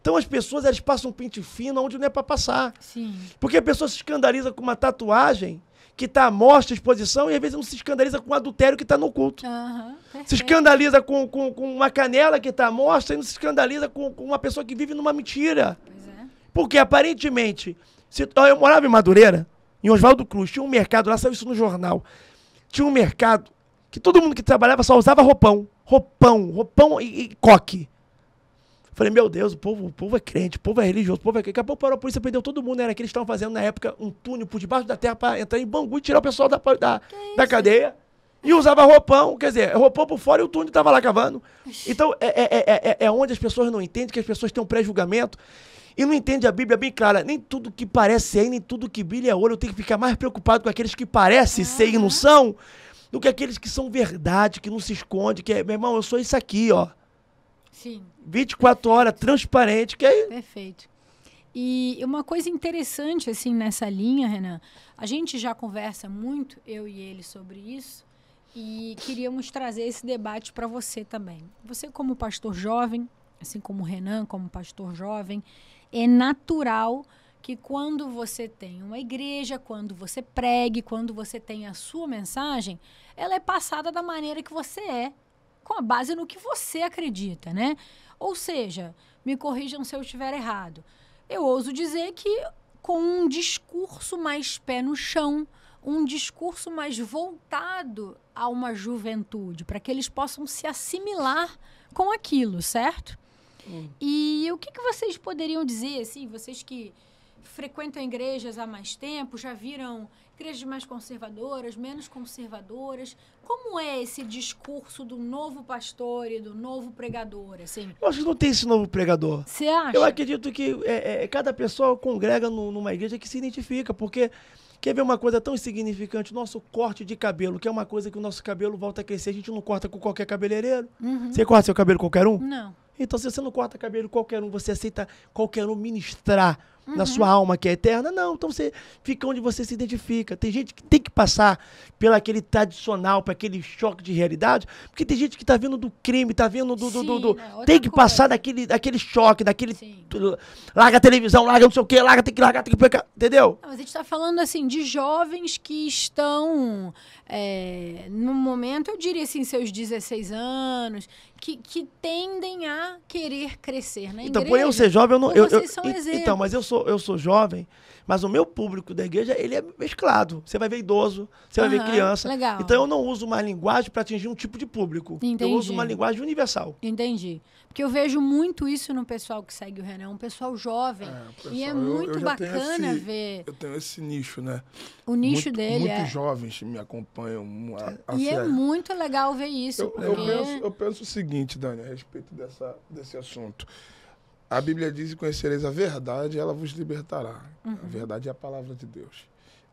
Então as pessoas elas passam um pente fino onde não é para passar. Sim. Porque a pessoa se escandaliza com uma tatuagem que está à mostra, exposição, e às vezes não se escandaliza com um adultério que está no oculto. Uhum, se escandaliza com, com, com, uma canela que está à mostra e não se escandaliza com, com uma pessoa que vive numa mentira. É. Porque aparentemente, se, eu morava em Madureira, em Oswaldo Cruz, tinha um mercado, lá saiu isso no jornal. Tinha um mercado que todo mundo que trabalhava só usava roupão. Roupão, roupão e, e coque. Falei, meu Deus, o povo, o povo é crente, o povo é religioso, o povo é crente. Daqui a pouco parou a polícia, prendeu todo mundo. Era que eles estavam fazendo na época um túnel por debaixo da terra para entrar em Bangu e tirar o pessoal da, da, da cadeia. E usava roupão, quer dizer, roupão por fora e o túnel estava lá cavando. Então, é, é, é, é onde as pessoas não entendem, que as pessoas têm um pré-julgamento. E não entende a Bíblia bem clara. Nem tudo que parece ser, nem tudo que brilha é ouro. Eu tenho que ficar mais preocupado com aqueles que parecem ser e não são, do que aqueles que são verdade, que não se esconde, que é, meu irmão, eu sou isso aqui, ó. Sim. 24 horas, transparente, que aí... Perfeito. E uma coisa interessante, assim, nessa linha, Renan, a gente já conversa muito, eu e ele, sobre isso, e queríamos trazer esse debate para você também. Você, como pastor jovem, assim como o Renan, como pastor jovem, é natural que quando você tem uma igreja, quando você pregue, quando você tem a sua mensagem, ela é passada da maneira que você é com a base no que você acredita, né? Ou seja, me corrijam se eu estiver errado. Eu ouso dizer que com um discurso mais pé no chão, um discurso mais voltado a uma juventude, para que eles possam se assimilar com aquilo, certo? Hum. E o que, que vocês poderiam dizer, assim, vocês que frequentam igrejas há mais tempo, já viram igrejas mais conservadoras, menos conservadoras. Como é esse discurso do novo pastor e do novo pregador? Assim? Eu acho que não tem esse novo pregador. Você acha? Eu acredito que é, é, cada pessoa congrega no, numa igreja que se identifica, porque. Quer ver uma coisa tão insignificante? Nosso corte de cabelo, que é uma coisa que o nosso cabelo volta a crescer. A gente não corta com qualquer cabeleireiro. Uhum. Você corta seu cabelo qualquer um? Não. Então, se você não corta cabelo qualquer um, você aceita qualquer um ministrar na uhum. sua alma que é eterna. Não, então você fica onde você se identifica. Tem gente que tem que passar pelo aquele tradicional, para aquele choque de realidade, porque tem gente que tá vindo do crime, tá vindo do. do, Sim, do, do né? tem que coisa. passar daquele, daquele choque, daquele. larga a televisão, larga não sei o quê, larga, tem que largar, tem que pegar. Entendeu? Não, mas a gente tá falando assim de jovens que estão. É, no momento, eu diria assim, seus 16 anos, que, que tendem a querer crescer, né? Então, igreja, por eu ser jovem, eu não. Eu, eu, eu então, mas eu sou sou, eu sou jovem, mas o meu público da igreja, ele é mesclado. Você vai ver idoso, você vai ver criança. Legal. Então eu não uso uma linguagem para atingir um tipo de público. Entendi. Eu uso uma linguagem universal. Entendi. Porque eu vejo muito isso no pessoal que segue o Renan, é um pessoal jovem. É, pessoal, e é muito eu, eu bacana esse, ver. Eu tenho esse nicho, né? O nicho muito, dele. Muitos é... jovens me acompanham. A, a e é série. Assim, é muito legal ver isso. Eu, porque... eu, penso, eu penso o seguinte, Dani, a respeito dessa, desse assunto. A Bíblia diz: conhecereis a verdade, ela vos libertará. Uhum. A verdade é a palavra de Deus.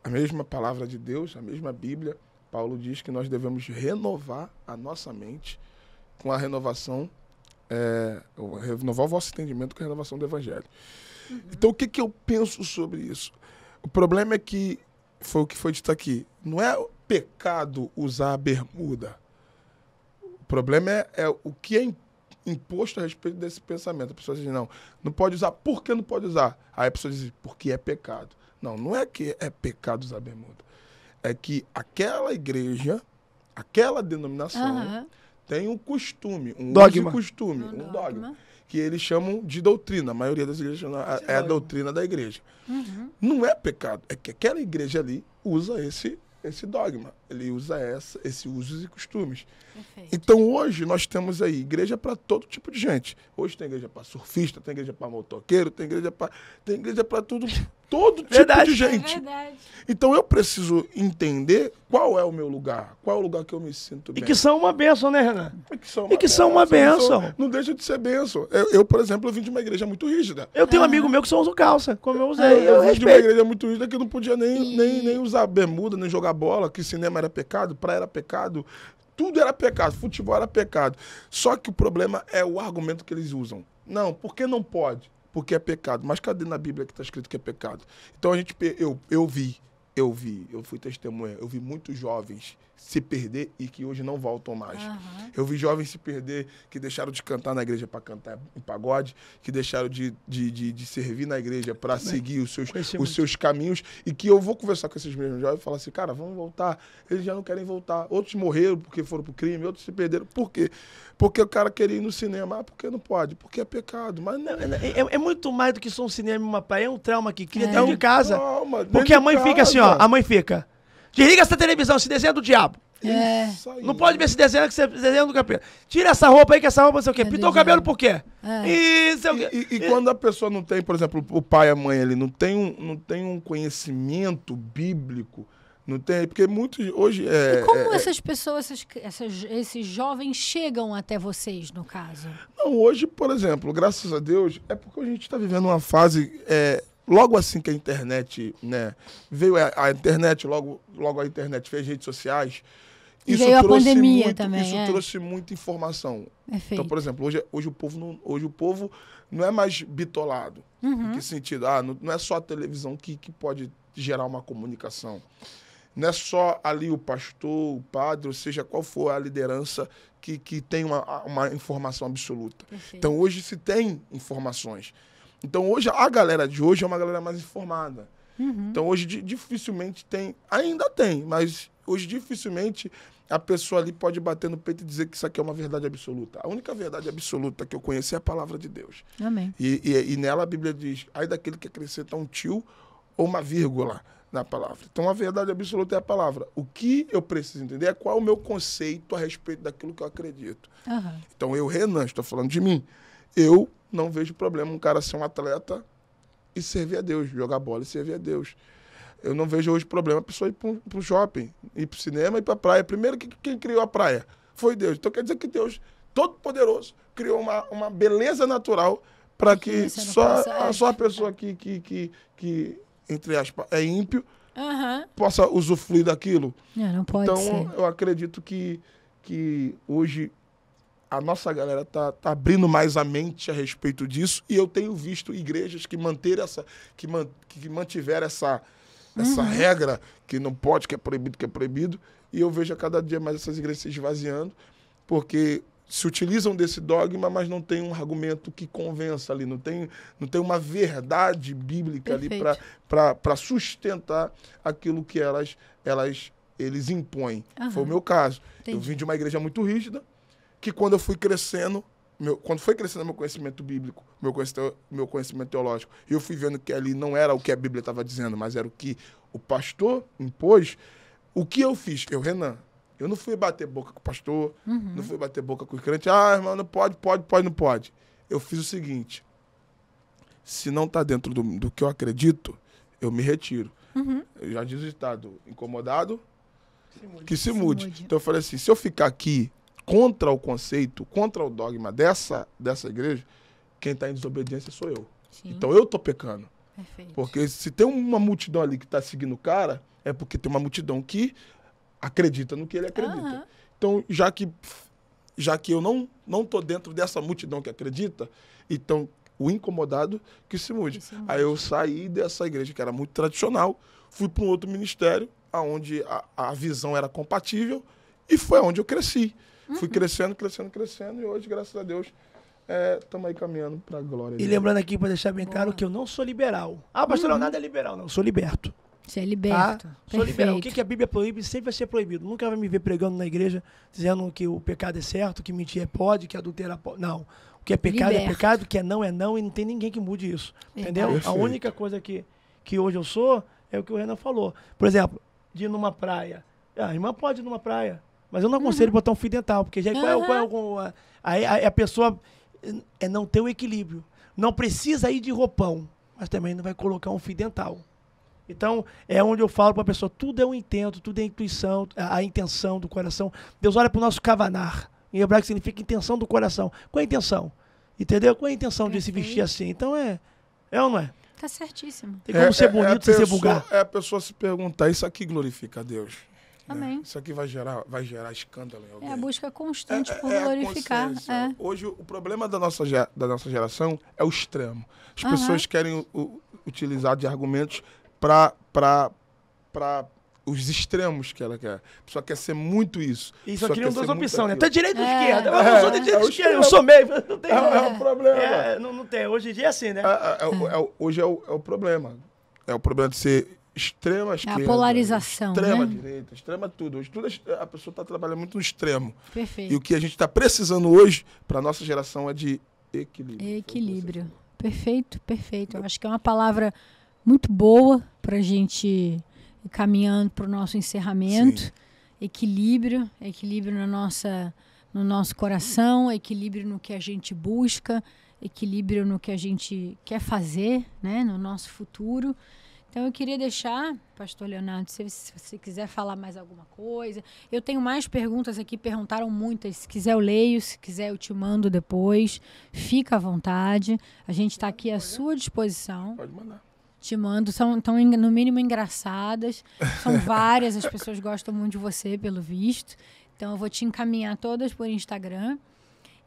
A mesma palavra de Deus, a mesma Bíblia, Paulo diz que nós devemos renovar a nossa mente com a renovação, é, renovar o vosso entendimento com a renovação do Evangelho. Uhum. Então, o que, que eu penso sobre isso? O problema é que, foi o que foi dito aqui, não é pecado usar a bermuda. O problema é, é o que é imposto a respeito desse pensamento. A pessoa diz, não, não pode usar. Por que não pode usar? Aí a pessoa diz, porque é pecado. Não, não é que é pecado usar bermuda. É que aquela igreja, aquela denominação, uhum. tem um costume, um dogma. costume, um, um dogma. dogma. que eles chamam de doutrina. A maioria das igrejas é, é a doutrina da igreja. Uhum. Não é pecado, é que aquela igreja ali usa esse esse dogma, ele usa essa, esse usos e costumes. Perfeito. Então hoje nós temos aí igreja para todo tipo de gente. Hoje tem igreja para surfista, tem igreja para motoqueiro, tem igreja para tem igreja para tudo todo verdade, tipo de gente. É então eu preciso entender qual é o meu lugar, qual é o lugar que eu me sinto bem. E que são uma bênção, né, Renan? E que são uma, e são uma bênção. Não, não deixa de ser bênção. Eu, eu, por exemplo, eu vim de uma igreja muito rígida. Eu tenho ah. um amigo meu que só usa calça, como eu usei. Eu, eu, eu vim de uma igreja muito rígida que não podia nem, nem, nem usar bermuda, nem jogar bola, que cinema era pecado, praia era pecado, tudo era pecado, futebol era pecado. Só que o problema é o argumento que eles usam. Não, porque não pode? porque é pecado. Mas cadê na Bíblia que está escrito que é pecado? Então a gente, eu, eu vi, eu vi, eu fui testemunha, eu vi muitos jovens se perder e que hoje não voltam mais. Uhum. Eu vi jovens se perder que deixaram de cantar na igreja para cantar em pagode, que deixaram de, de, de, de servir na igreja para né? seguir os seus, os seus caminhos e que eu vou conversar com esses mesmos jovens e falar assim, cara, vamos voltar. Eles já não querem voltar. Outros morreram porque foram pro crime, outros se perderam. Por quê? Porque o cara queria ir no cinema. Ah, porque não pode? Porque é pecado. Mas não, é, é, é, muito mais do que só um cinema e uma praia. É um trauma que cria é. dentro é de casa. Trauma, porque a mãe casa. fica assim, ó. A mãe fica Desliga essa televisão, esse desenho é do diabo. É. Não pode ver esse desenho que você desenho do capeta. Tira essa roupa aí, que essa roupa não sei o quê. É Pintou o cabelo por quê? É. E, e, e, e, quando a pessoa não tem, por exemplo, o pai e a mãe ali, não tem um, não tem um conhecimento bíblico. Não tem, porque muitos hoje. É, e como é, é- essas pessoas, essas, essas, esses jovens chegam até vocês, no caso? Não, hoje, por exemplo, graças a Deus, é porque a gente está vivendo uma fase é, logo assim que a internet, né, veio a, a, internet, logo, logo a internet fez redes sociais, isso veio a pandemia muito, também, isso é. trouxe muita informação. Perfeito. Então, por exemplo, hoje, hoje o povo não, hoje o povo não é mais bitolado. Uhum. Em que sentido? Ah, não, não, é só a televisão que, que pode gerar uma comunicação. Não é só ali o pastor, o padre, ou seja, qual for a liderança que, que tem uma, uma informação absoluta. Perfeito. Então, hoje se tem informações. Então hoje a galera de hoje é uma galera mais informada. Uhum. Então hoje dificilmente tem, ainda tem, mas hoje dificilmente a pessoa ali pode bater no peito e dizer que isso aqui é uma verdade absoluta. A única verdade absoluta que eu conheço é a palavra de Deus. Amém. E, e, e nela a Bíblia diz: ai daquele que acrescenta um tio ou uma vírgula na palavra. Então a verdade absoluta é a palavra. O que eu preciso entender é qual é o meu conceito a respeito daquilo que eu acredito. Uhum. Então eu, Renan, estou falando de mim. Eu não vejo problema um cara ser um atleta e servir a Deus, jogar bola e servir a Deus. Eu não vejo hoje problema a pessoa ir para o shopping, ir para o cinema e para a praia. Primeiro, que quem criou a praia? Foi Deus. Então quer dizer que Deus, todo-poderoso, criou uma, uma beleza natural para que só, a, só a é. pessoa que, que, que, que, entre aspas, é ímpio uhum. possa usufruir daquilo. Não, é, não pode então, ser. eu acredito que, que hoje a nossa galera tá, tá abrindo mais a mente a respeito disso e eu tenho visto igrejas que manter essa que, man, que mantiveram essa essa uhum. regra que não pode, que é proibido, que é proibido, e eu vejo a cada dia mais essas igrejas se esvaziando, porque se utilizam desse dogma, mas não tem um argumento que convença ali, não tem, não tem uma verdade bíblica Perfeito. ali para sustentar aquilo que elas, elas eles impõem. Uhum. Foi o meu caso. Entendi. Eu vim de uma igreja muito rígida, que quando eu fui crescendo, meu, quando foi crescendo meu conhecimento bíblico, meu conhecimento, meu conhecimento teológico, eu fui vendo que ali não era o que a Bíblia estava dizendo, mas era o que o pastor impôs. O que eu fiz? Eu, Renan, eu não fui bater boca com o pastor, uhum. não fui bater boca com o crente. Ah, irmão, não pode, pode, pode, não pode. Eu fiz o seguinte: se não está dentro do, do, que eu acredito, eu me retiro. Uhum. Eu já diz o estado incomodado, se mude, que se, se mude. mude. Então eu falei assim: se eu ficar aqui contra o conceito, contra o dogma dessa, dessa igreja, quem está em desobediência sou eu. Sim. Então eu estou pecando. Perfeito. Porque se tem uma multidão ali que está seguindo o cara, é porque tem uma multidão que acredita no que ele acredita. Uhum. Então, já que, já que eu não não estou dentro dessa multidão que acredita, então o incomodado que se mude. Que se mude. Aí eu saí dessa igreja que era muito tradicional, fui para um outro ministério, onde a, a visão era compatível e foi onde eu cresci. Fui uhum. crescendo, crescendo, crescendo e hoje, graças a Deus, estamos é, aí caminhando para a glória. E lembrando aqui, para deixar bem claro, que eu não sou liberal. Ah, pastor uhum. Leonardo é liberal, não. Eu sou liberto. Você é liberto. Tá? Sou liberal. O que, que a Bíblia proíbe sempre vai ser proibido. Nunca vai me ver pregando na igreja dizendo que o pecado é certo, que mentir é pode, que adulterar pode. Não. O que é pecado é liberto. é pecado, o que é não é não, e não tem ninguém que mude isso. Entendeu? Perfeito. A única coisa que, que hoje eu sou é o que o Renan falou. Por exemplo, de ir numa praia. Ah, a irmã pode ir numa praia. Mas eu não uhum. aconselho uhum. botar um fio dental, porque já uhum. qual é, qual é, qual é, aí a, a, pessoa é, é não ter o equilíbrio. Não precisa ir de roupão, mas também não vai colocar um fio dental. Então, é onde eu falo para a pessoa, tudo é um intento, tudo é intuição, a, intenção do coração. Deus olha para o nosso cavanar. Em hebraico significa intenção do coração. Qual é a intenção? Entendeu? Qual é a intenção Perfeito. de se vestir assim? Então é. É ou não é? Tá certíssimo. Tem como é, ser bonito é, é pessoa, ser vulgar. É a pessoa se perguntar, isso aqui glorifica a Deus. Amém. Né? Isso aqui vai gerar, vai gerar escândalo em alguém. É a busca constante é, por é glorificar. É. Hoje, o problema da nossa, da nossa geração é o extremo. As uhum. pessoas querem o, utilizar de argumentos para os extremos que ela quer. A pessoa quer ser muito isso. isso aqui queriam duas opções, né? Tá direita ou é, esquerda? É, eu sou de direita ou é, esquerda, eu é, é sou meio. Não tem, é, um é problema. não, não tem. Hoje em dia é assim, né? hoje é o, é o problema. É o problema de ser extrema extrema, É a polarização. Extrema né? direita, extrema tudo. Hoje tudo é a pessoa está trabalhando muito no extremo. Perfeito. E o que a gente está precisando hoje para nossa geração é de equilíbrio. Equilíbrio. Perfeito, perfeito. Eu acho que é uma palavra muito boa para a gente ir caminhando para o nosso encerramento. Sim. Equilíbrio, equilíbrio na nossa, no nosso coração, equilíbrio no que a gente busca, equilíbrio no que a gente quer fazer, né, no nosso futuro. Então eu queria deixar, pastor Leonardo, se, se você quiser falar mais alguma coisa. Eu tenho mais perguntas aqui, perguntaram muitas. Se quiser eu leio, se quiser eu te mando depois. Fica à vontade. A gente está aqui à sua disposição. Pode mandar. Te mando, são tão, no mínimo engraçadas. São várias, as pessoas gostam muito de você, pelo visto. Então eu vou te encaminhar todas por Instagram.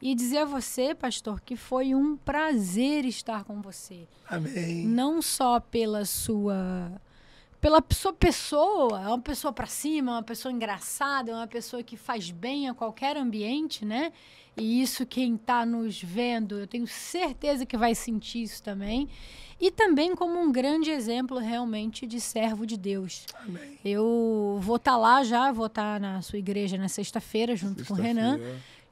E dizer a você, pastor, que foi um prazer estar com você. Amém. Não só pela sua pela sua pessoa, é uma pessoa para cima, é uma pessoa engraçada, é uma pessoa que faz bem a qualquer ambiente, né? E isso quem está nos vendo, eu tenho certeza que vai sentir isso também. E também como um grande exemplo realmente de servo de Deus. Amém. Eu vou estar tá lá já, vou estar tá na sua igreja na sexta-feira junto sexta com o Renan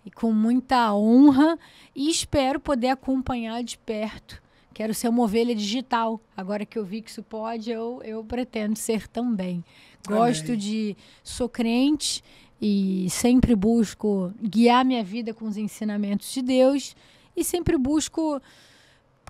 e com muita honra e espero poder acompanhar de perto. Quero ser uma ovelha digital. Agora que eu vi que isso pode, eu, eu pretendo ser também. Gosto Amém. de. Sou crente e sempre busco guiar minha vida com os ensinamentos de Deus e sempre busco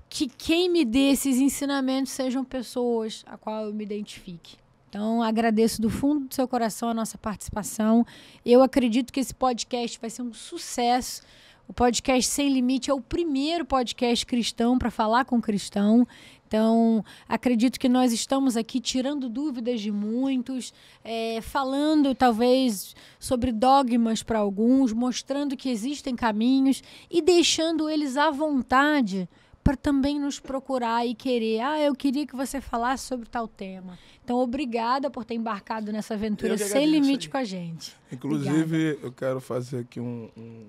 que quem me dê esses ensinamentos sejam pessoas a qual eu me identifique. Então, agradeço do fundo do seu coração a nossa participação. Eu acredito que esse podcast vai ser um sucesso. O podcast Sem Limite é o primeiro podcast cristão para falar com cristão. Então, acredito que nós estamos aqui tirando dúvidas de muitos, é, falando talvez sobre dogmas para alguns, mostrando que existem caminhos e deixando eles à vontade para também nos procurar e querer. Ah, eu queria que você falasse sobre tal tema. Então, obrigada por ter embarcado nessa aventura sem limite com a gente. Inclusive, obrigada. eu quero fazer aqui um, um,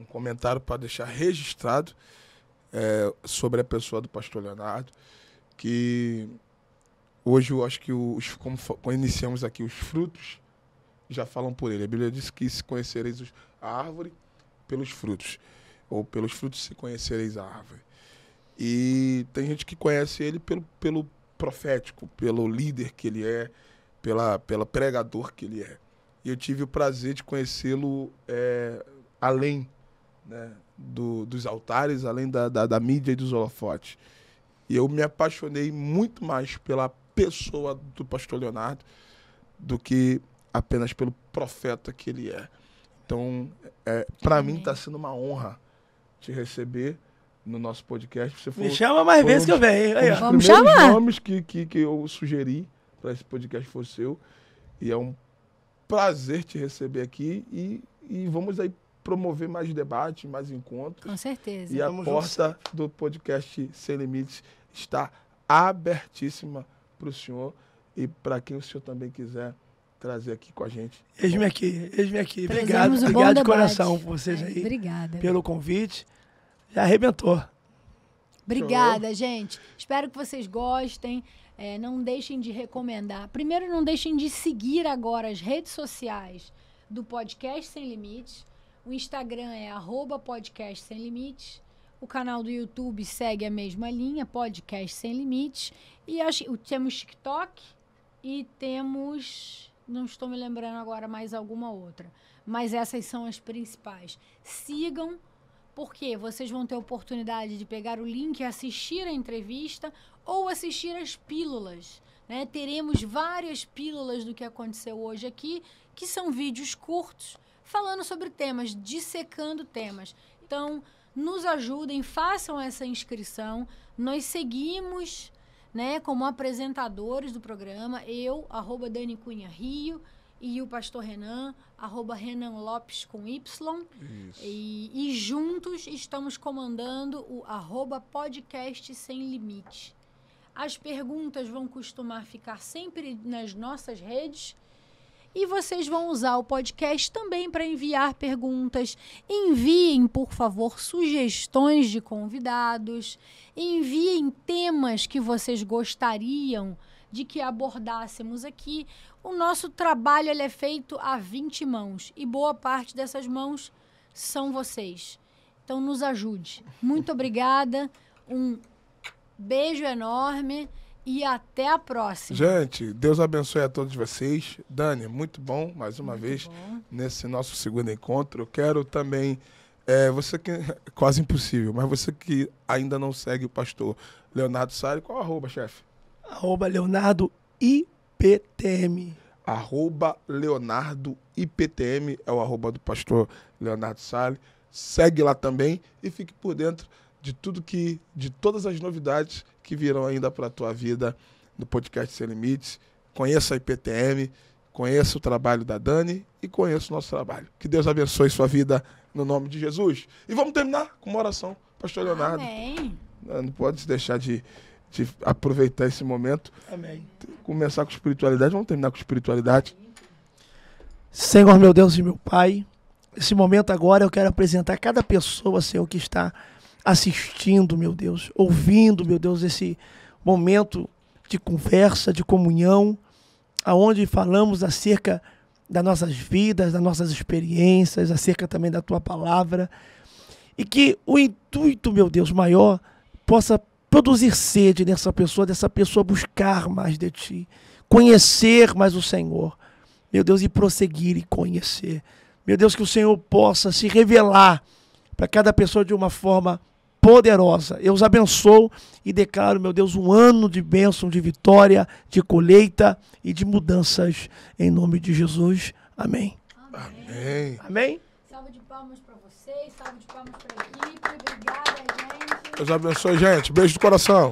um comentário para deixar registrado é, sobre a pessoa do pastor Leonardo, que hoje eu acho que os, como, como iniciamos aqui os frutos, já falam por ele. A Bíblia diz que se conhecereis a árvore pelos frutos, ou pelos frutos se conhecereis a árvore. E tem gente que conhece ele pelo, pelo profético, pelo líder que ele é, pela, pela pregador que ele é. E eu tive o prazer de conhecê-lo é, além né, do, dos altares, além da, da, da mídia e dos holofotes. E eu me apaixonei muito mais pela pessoa do pastor Leonardo do que apenas pelo profeta que ele é. Então, é, para mim está sendo uma honra te receber no nosso podcast. Você Me chama mais vezes um que eu venho. Aí, Vamos chamar. nomes que, que, que eu sugeri para esse podcast for seu. E é um prazer te receber aqui e, e vamos aí promover mais debates, mais encontros. Com certeza. E a vamos porta juntos. do podcast Sem Limites está abertíssima para o senhor e para quem o senhor também quiser trazer aqui com a gente. Eis-me aqui, eis-me aqui. obrigado, um obrigado de debate. coração por vocês é, aí. Obrigada. Pelo convite arrebentou. Obrigada, Show. gente. Espero que vocês gostem. É, não deixem de recomendar. Primeiro, não deixem de seguir agora as redes sociais do Podcast Sem Limites. O Instagram é arroba podcast sem limites. O canal do YouTube segue a mesma linha, podcast sem limites. E as, temos TikTok e temos, não estou me lembrando agora mais alguma outra, mas essas são as principais. Sigam porque vocês vão ter a oportunidade de pegar o link e assistir a entrevista ou assistir as pílulas. Né? Teremos várias pílulas do que aconteceu hoje aqui, que são vídeos curtos falando sobre temas, dissecando temas. Então, nos ajudem, façam essa inscrição. Nós seguimos, né, como apresentadores do programa, eu, arroba Dani Cunha Rio, e o pastor Renan, arroba Renan Lopes com Y. E, e, juntos estamos comandando o arroba podcast sem limite. As perguntas vão costumar ficar sempre nas nossas redes. E vocês vão usar o podcast também para enviar perguntas. Enviem, por favor, sugestões de convidados. Enviem temas que vocês gostariam de de que abordássemos aqui, o nosso trabalho ele é feito a 20 mãos e boa parte dessas mãos são vocês. Então nos ajude. Muito obrigada, um beijo enorme e até a próxima. Gente, Deus abençoe a todos vocês. Dani, muito bom mais uma muito vez bom. nesse nosso segundo encontro. Eu quero também é, você que quase impossível, mas você que ainda não segue o pastor Leonardo Sari, qual arroba, chefe? Arroba Leonardo IPTM. Arroba Leonardo IPTM é o arroba do pastor Leonardo Sale. Segue lá também e fique por dentro de tudo que. de todas as novidades que virão ainda para a tua vida no podcast Sem Limites. Conheça a IPTM, conheça o trabalho da Dani e conheça o nosso trabalho. Que Deus abençoe sua vida no nome de Jesus. E vamos terminar com uma oração, pastor Leonardo. Amém. Não pode se deixar de gente aproveitar esse momento. Amém. Começar com espiritualidade, vamos terminar com espiritualidade. Senhor, meu Deus e meu Pai, esse momento agora eu quero apresentar a cada pessoa, Senhor, que está assistindo, meu Deus, ouvindo, meu Deus, esse momento de conversa, de comunhão, aonde falamos acerca das nossas vidas, das nossas experiências, acerca também da tua palavra, e que o intuito, meu Deus, maior possa produzir sede nessa pessoa, dessa pessoa buscar mais de ti, conhecer mais o Senhor, meu Deus, e prosseguir e conhecer. Meu Deus, que o Senhor possa se revelar para cada pessoa de uma forma poderosa. Eu os abençoo e declaro, meu Deus, um ano de bênção, de vitória, de colheita e de mudanças. Em nome de Jesus. Amém. Amém. Amém. Amém? Salve de palmas para vocês, salve de palmas para a equipe. obrigado. Deus abençoe, gente. Beijo do coração.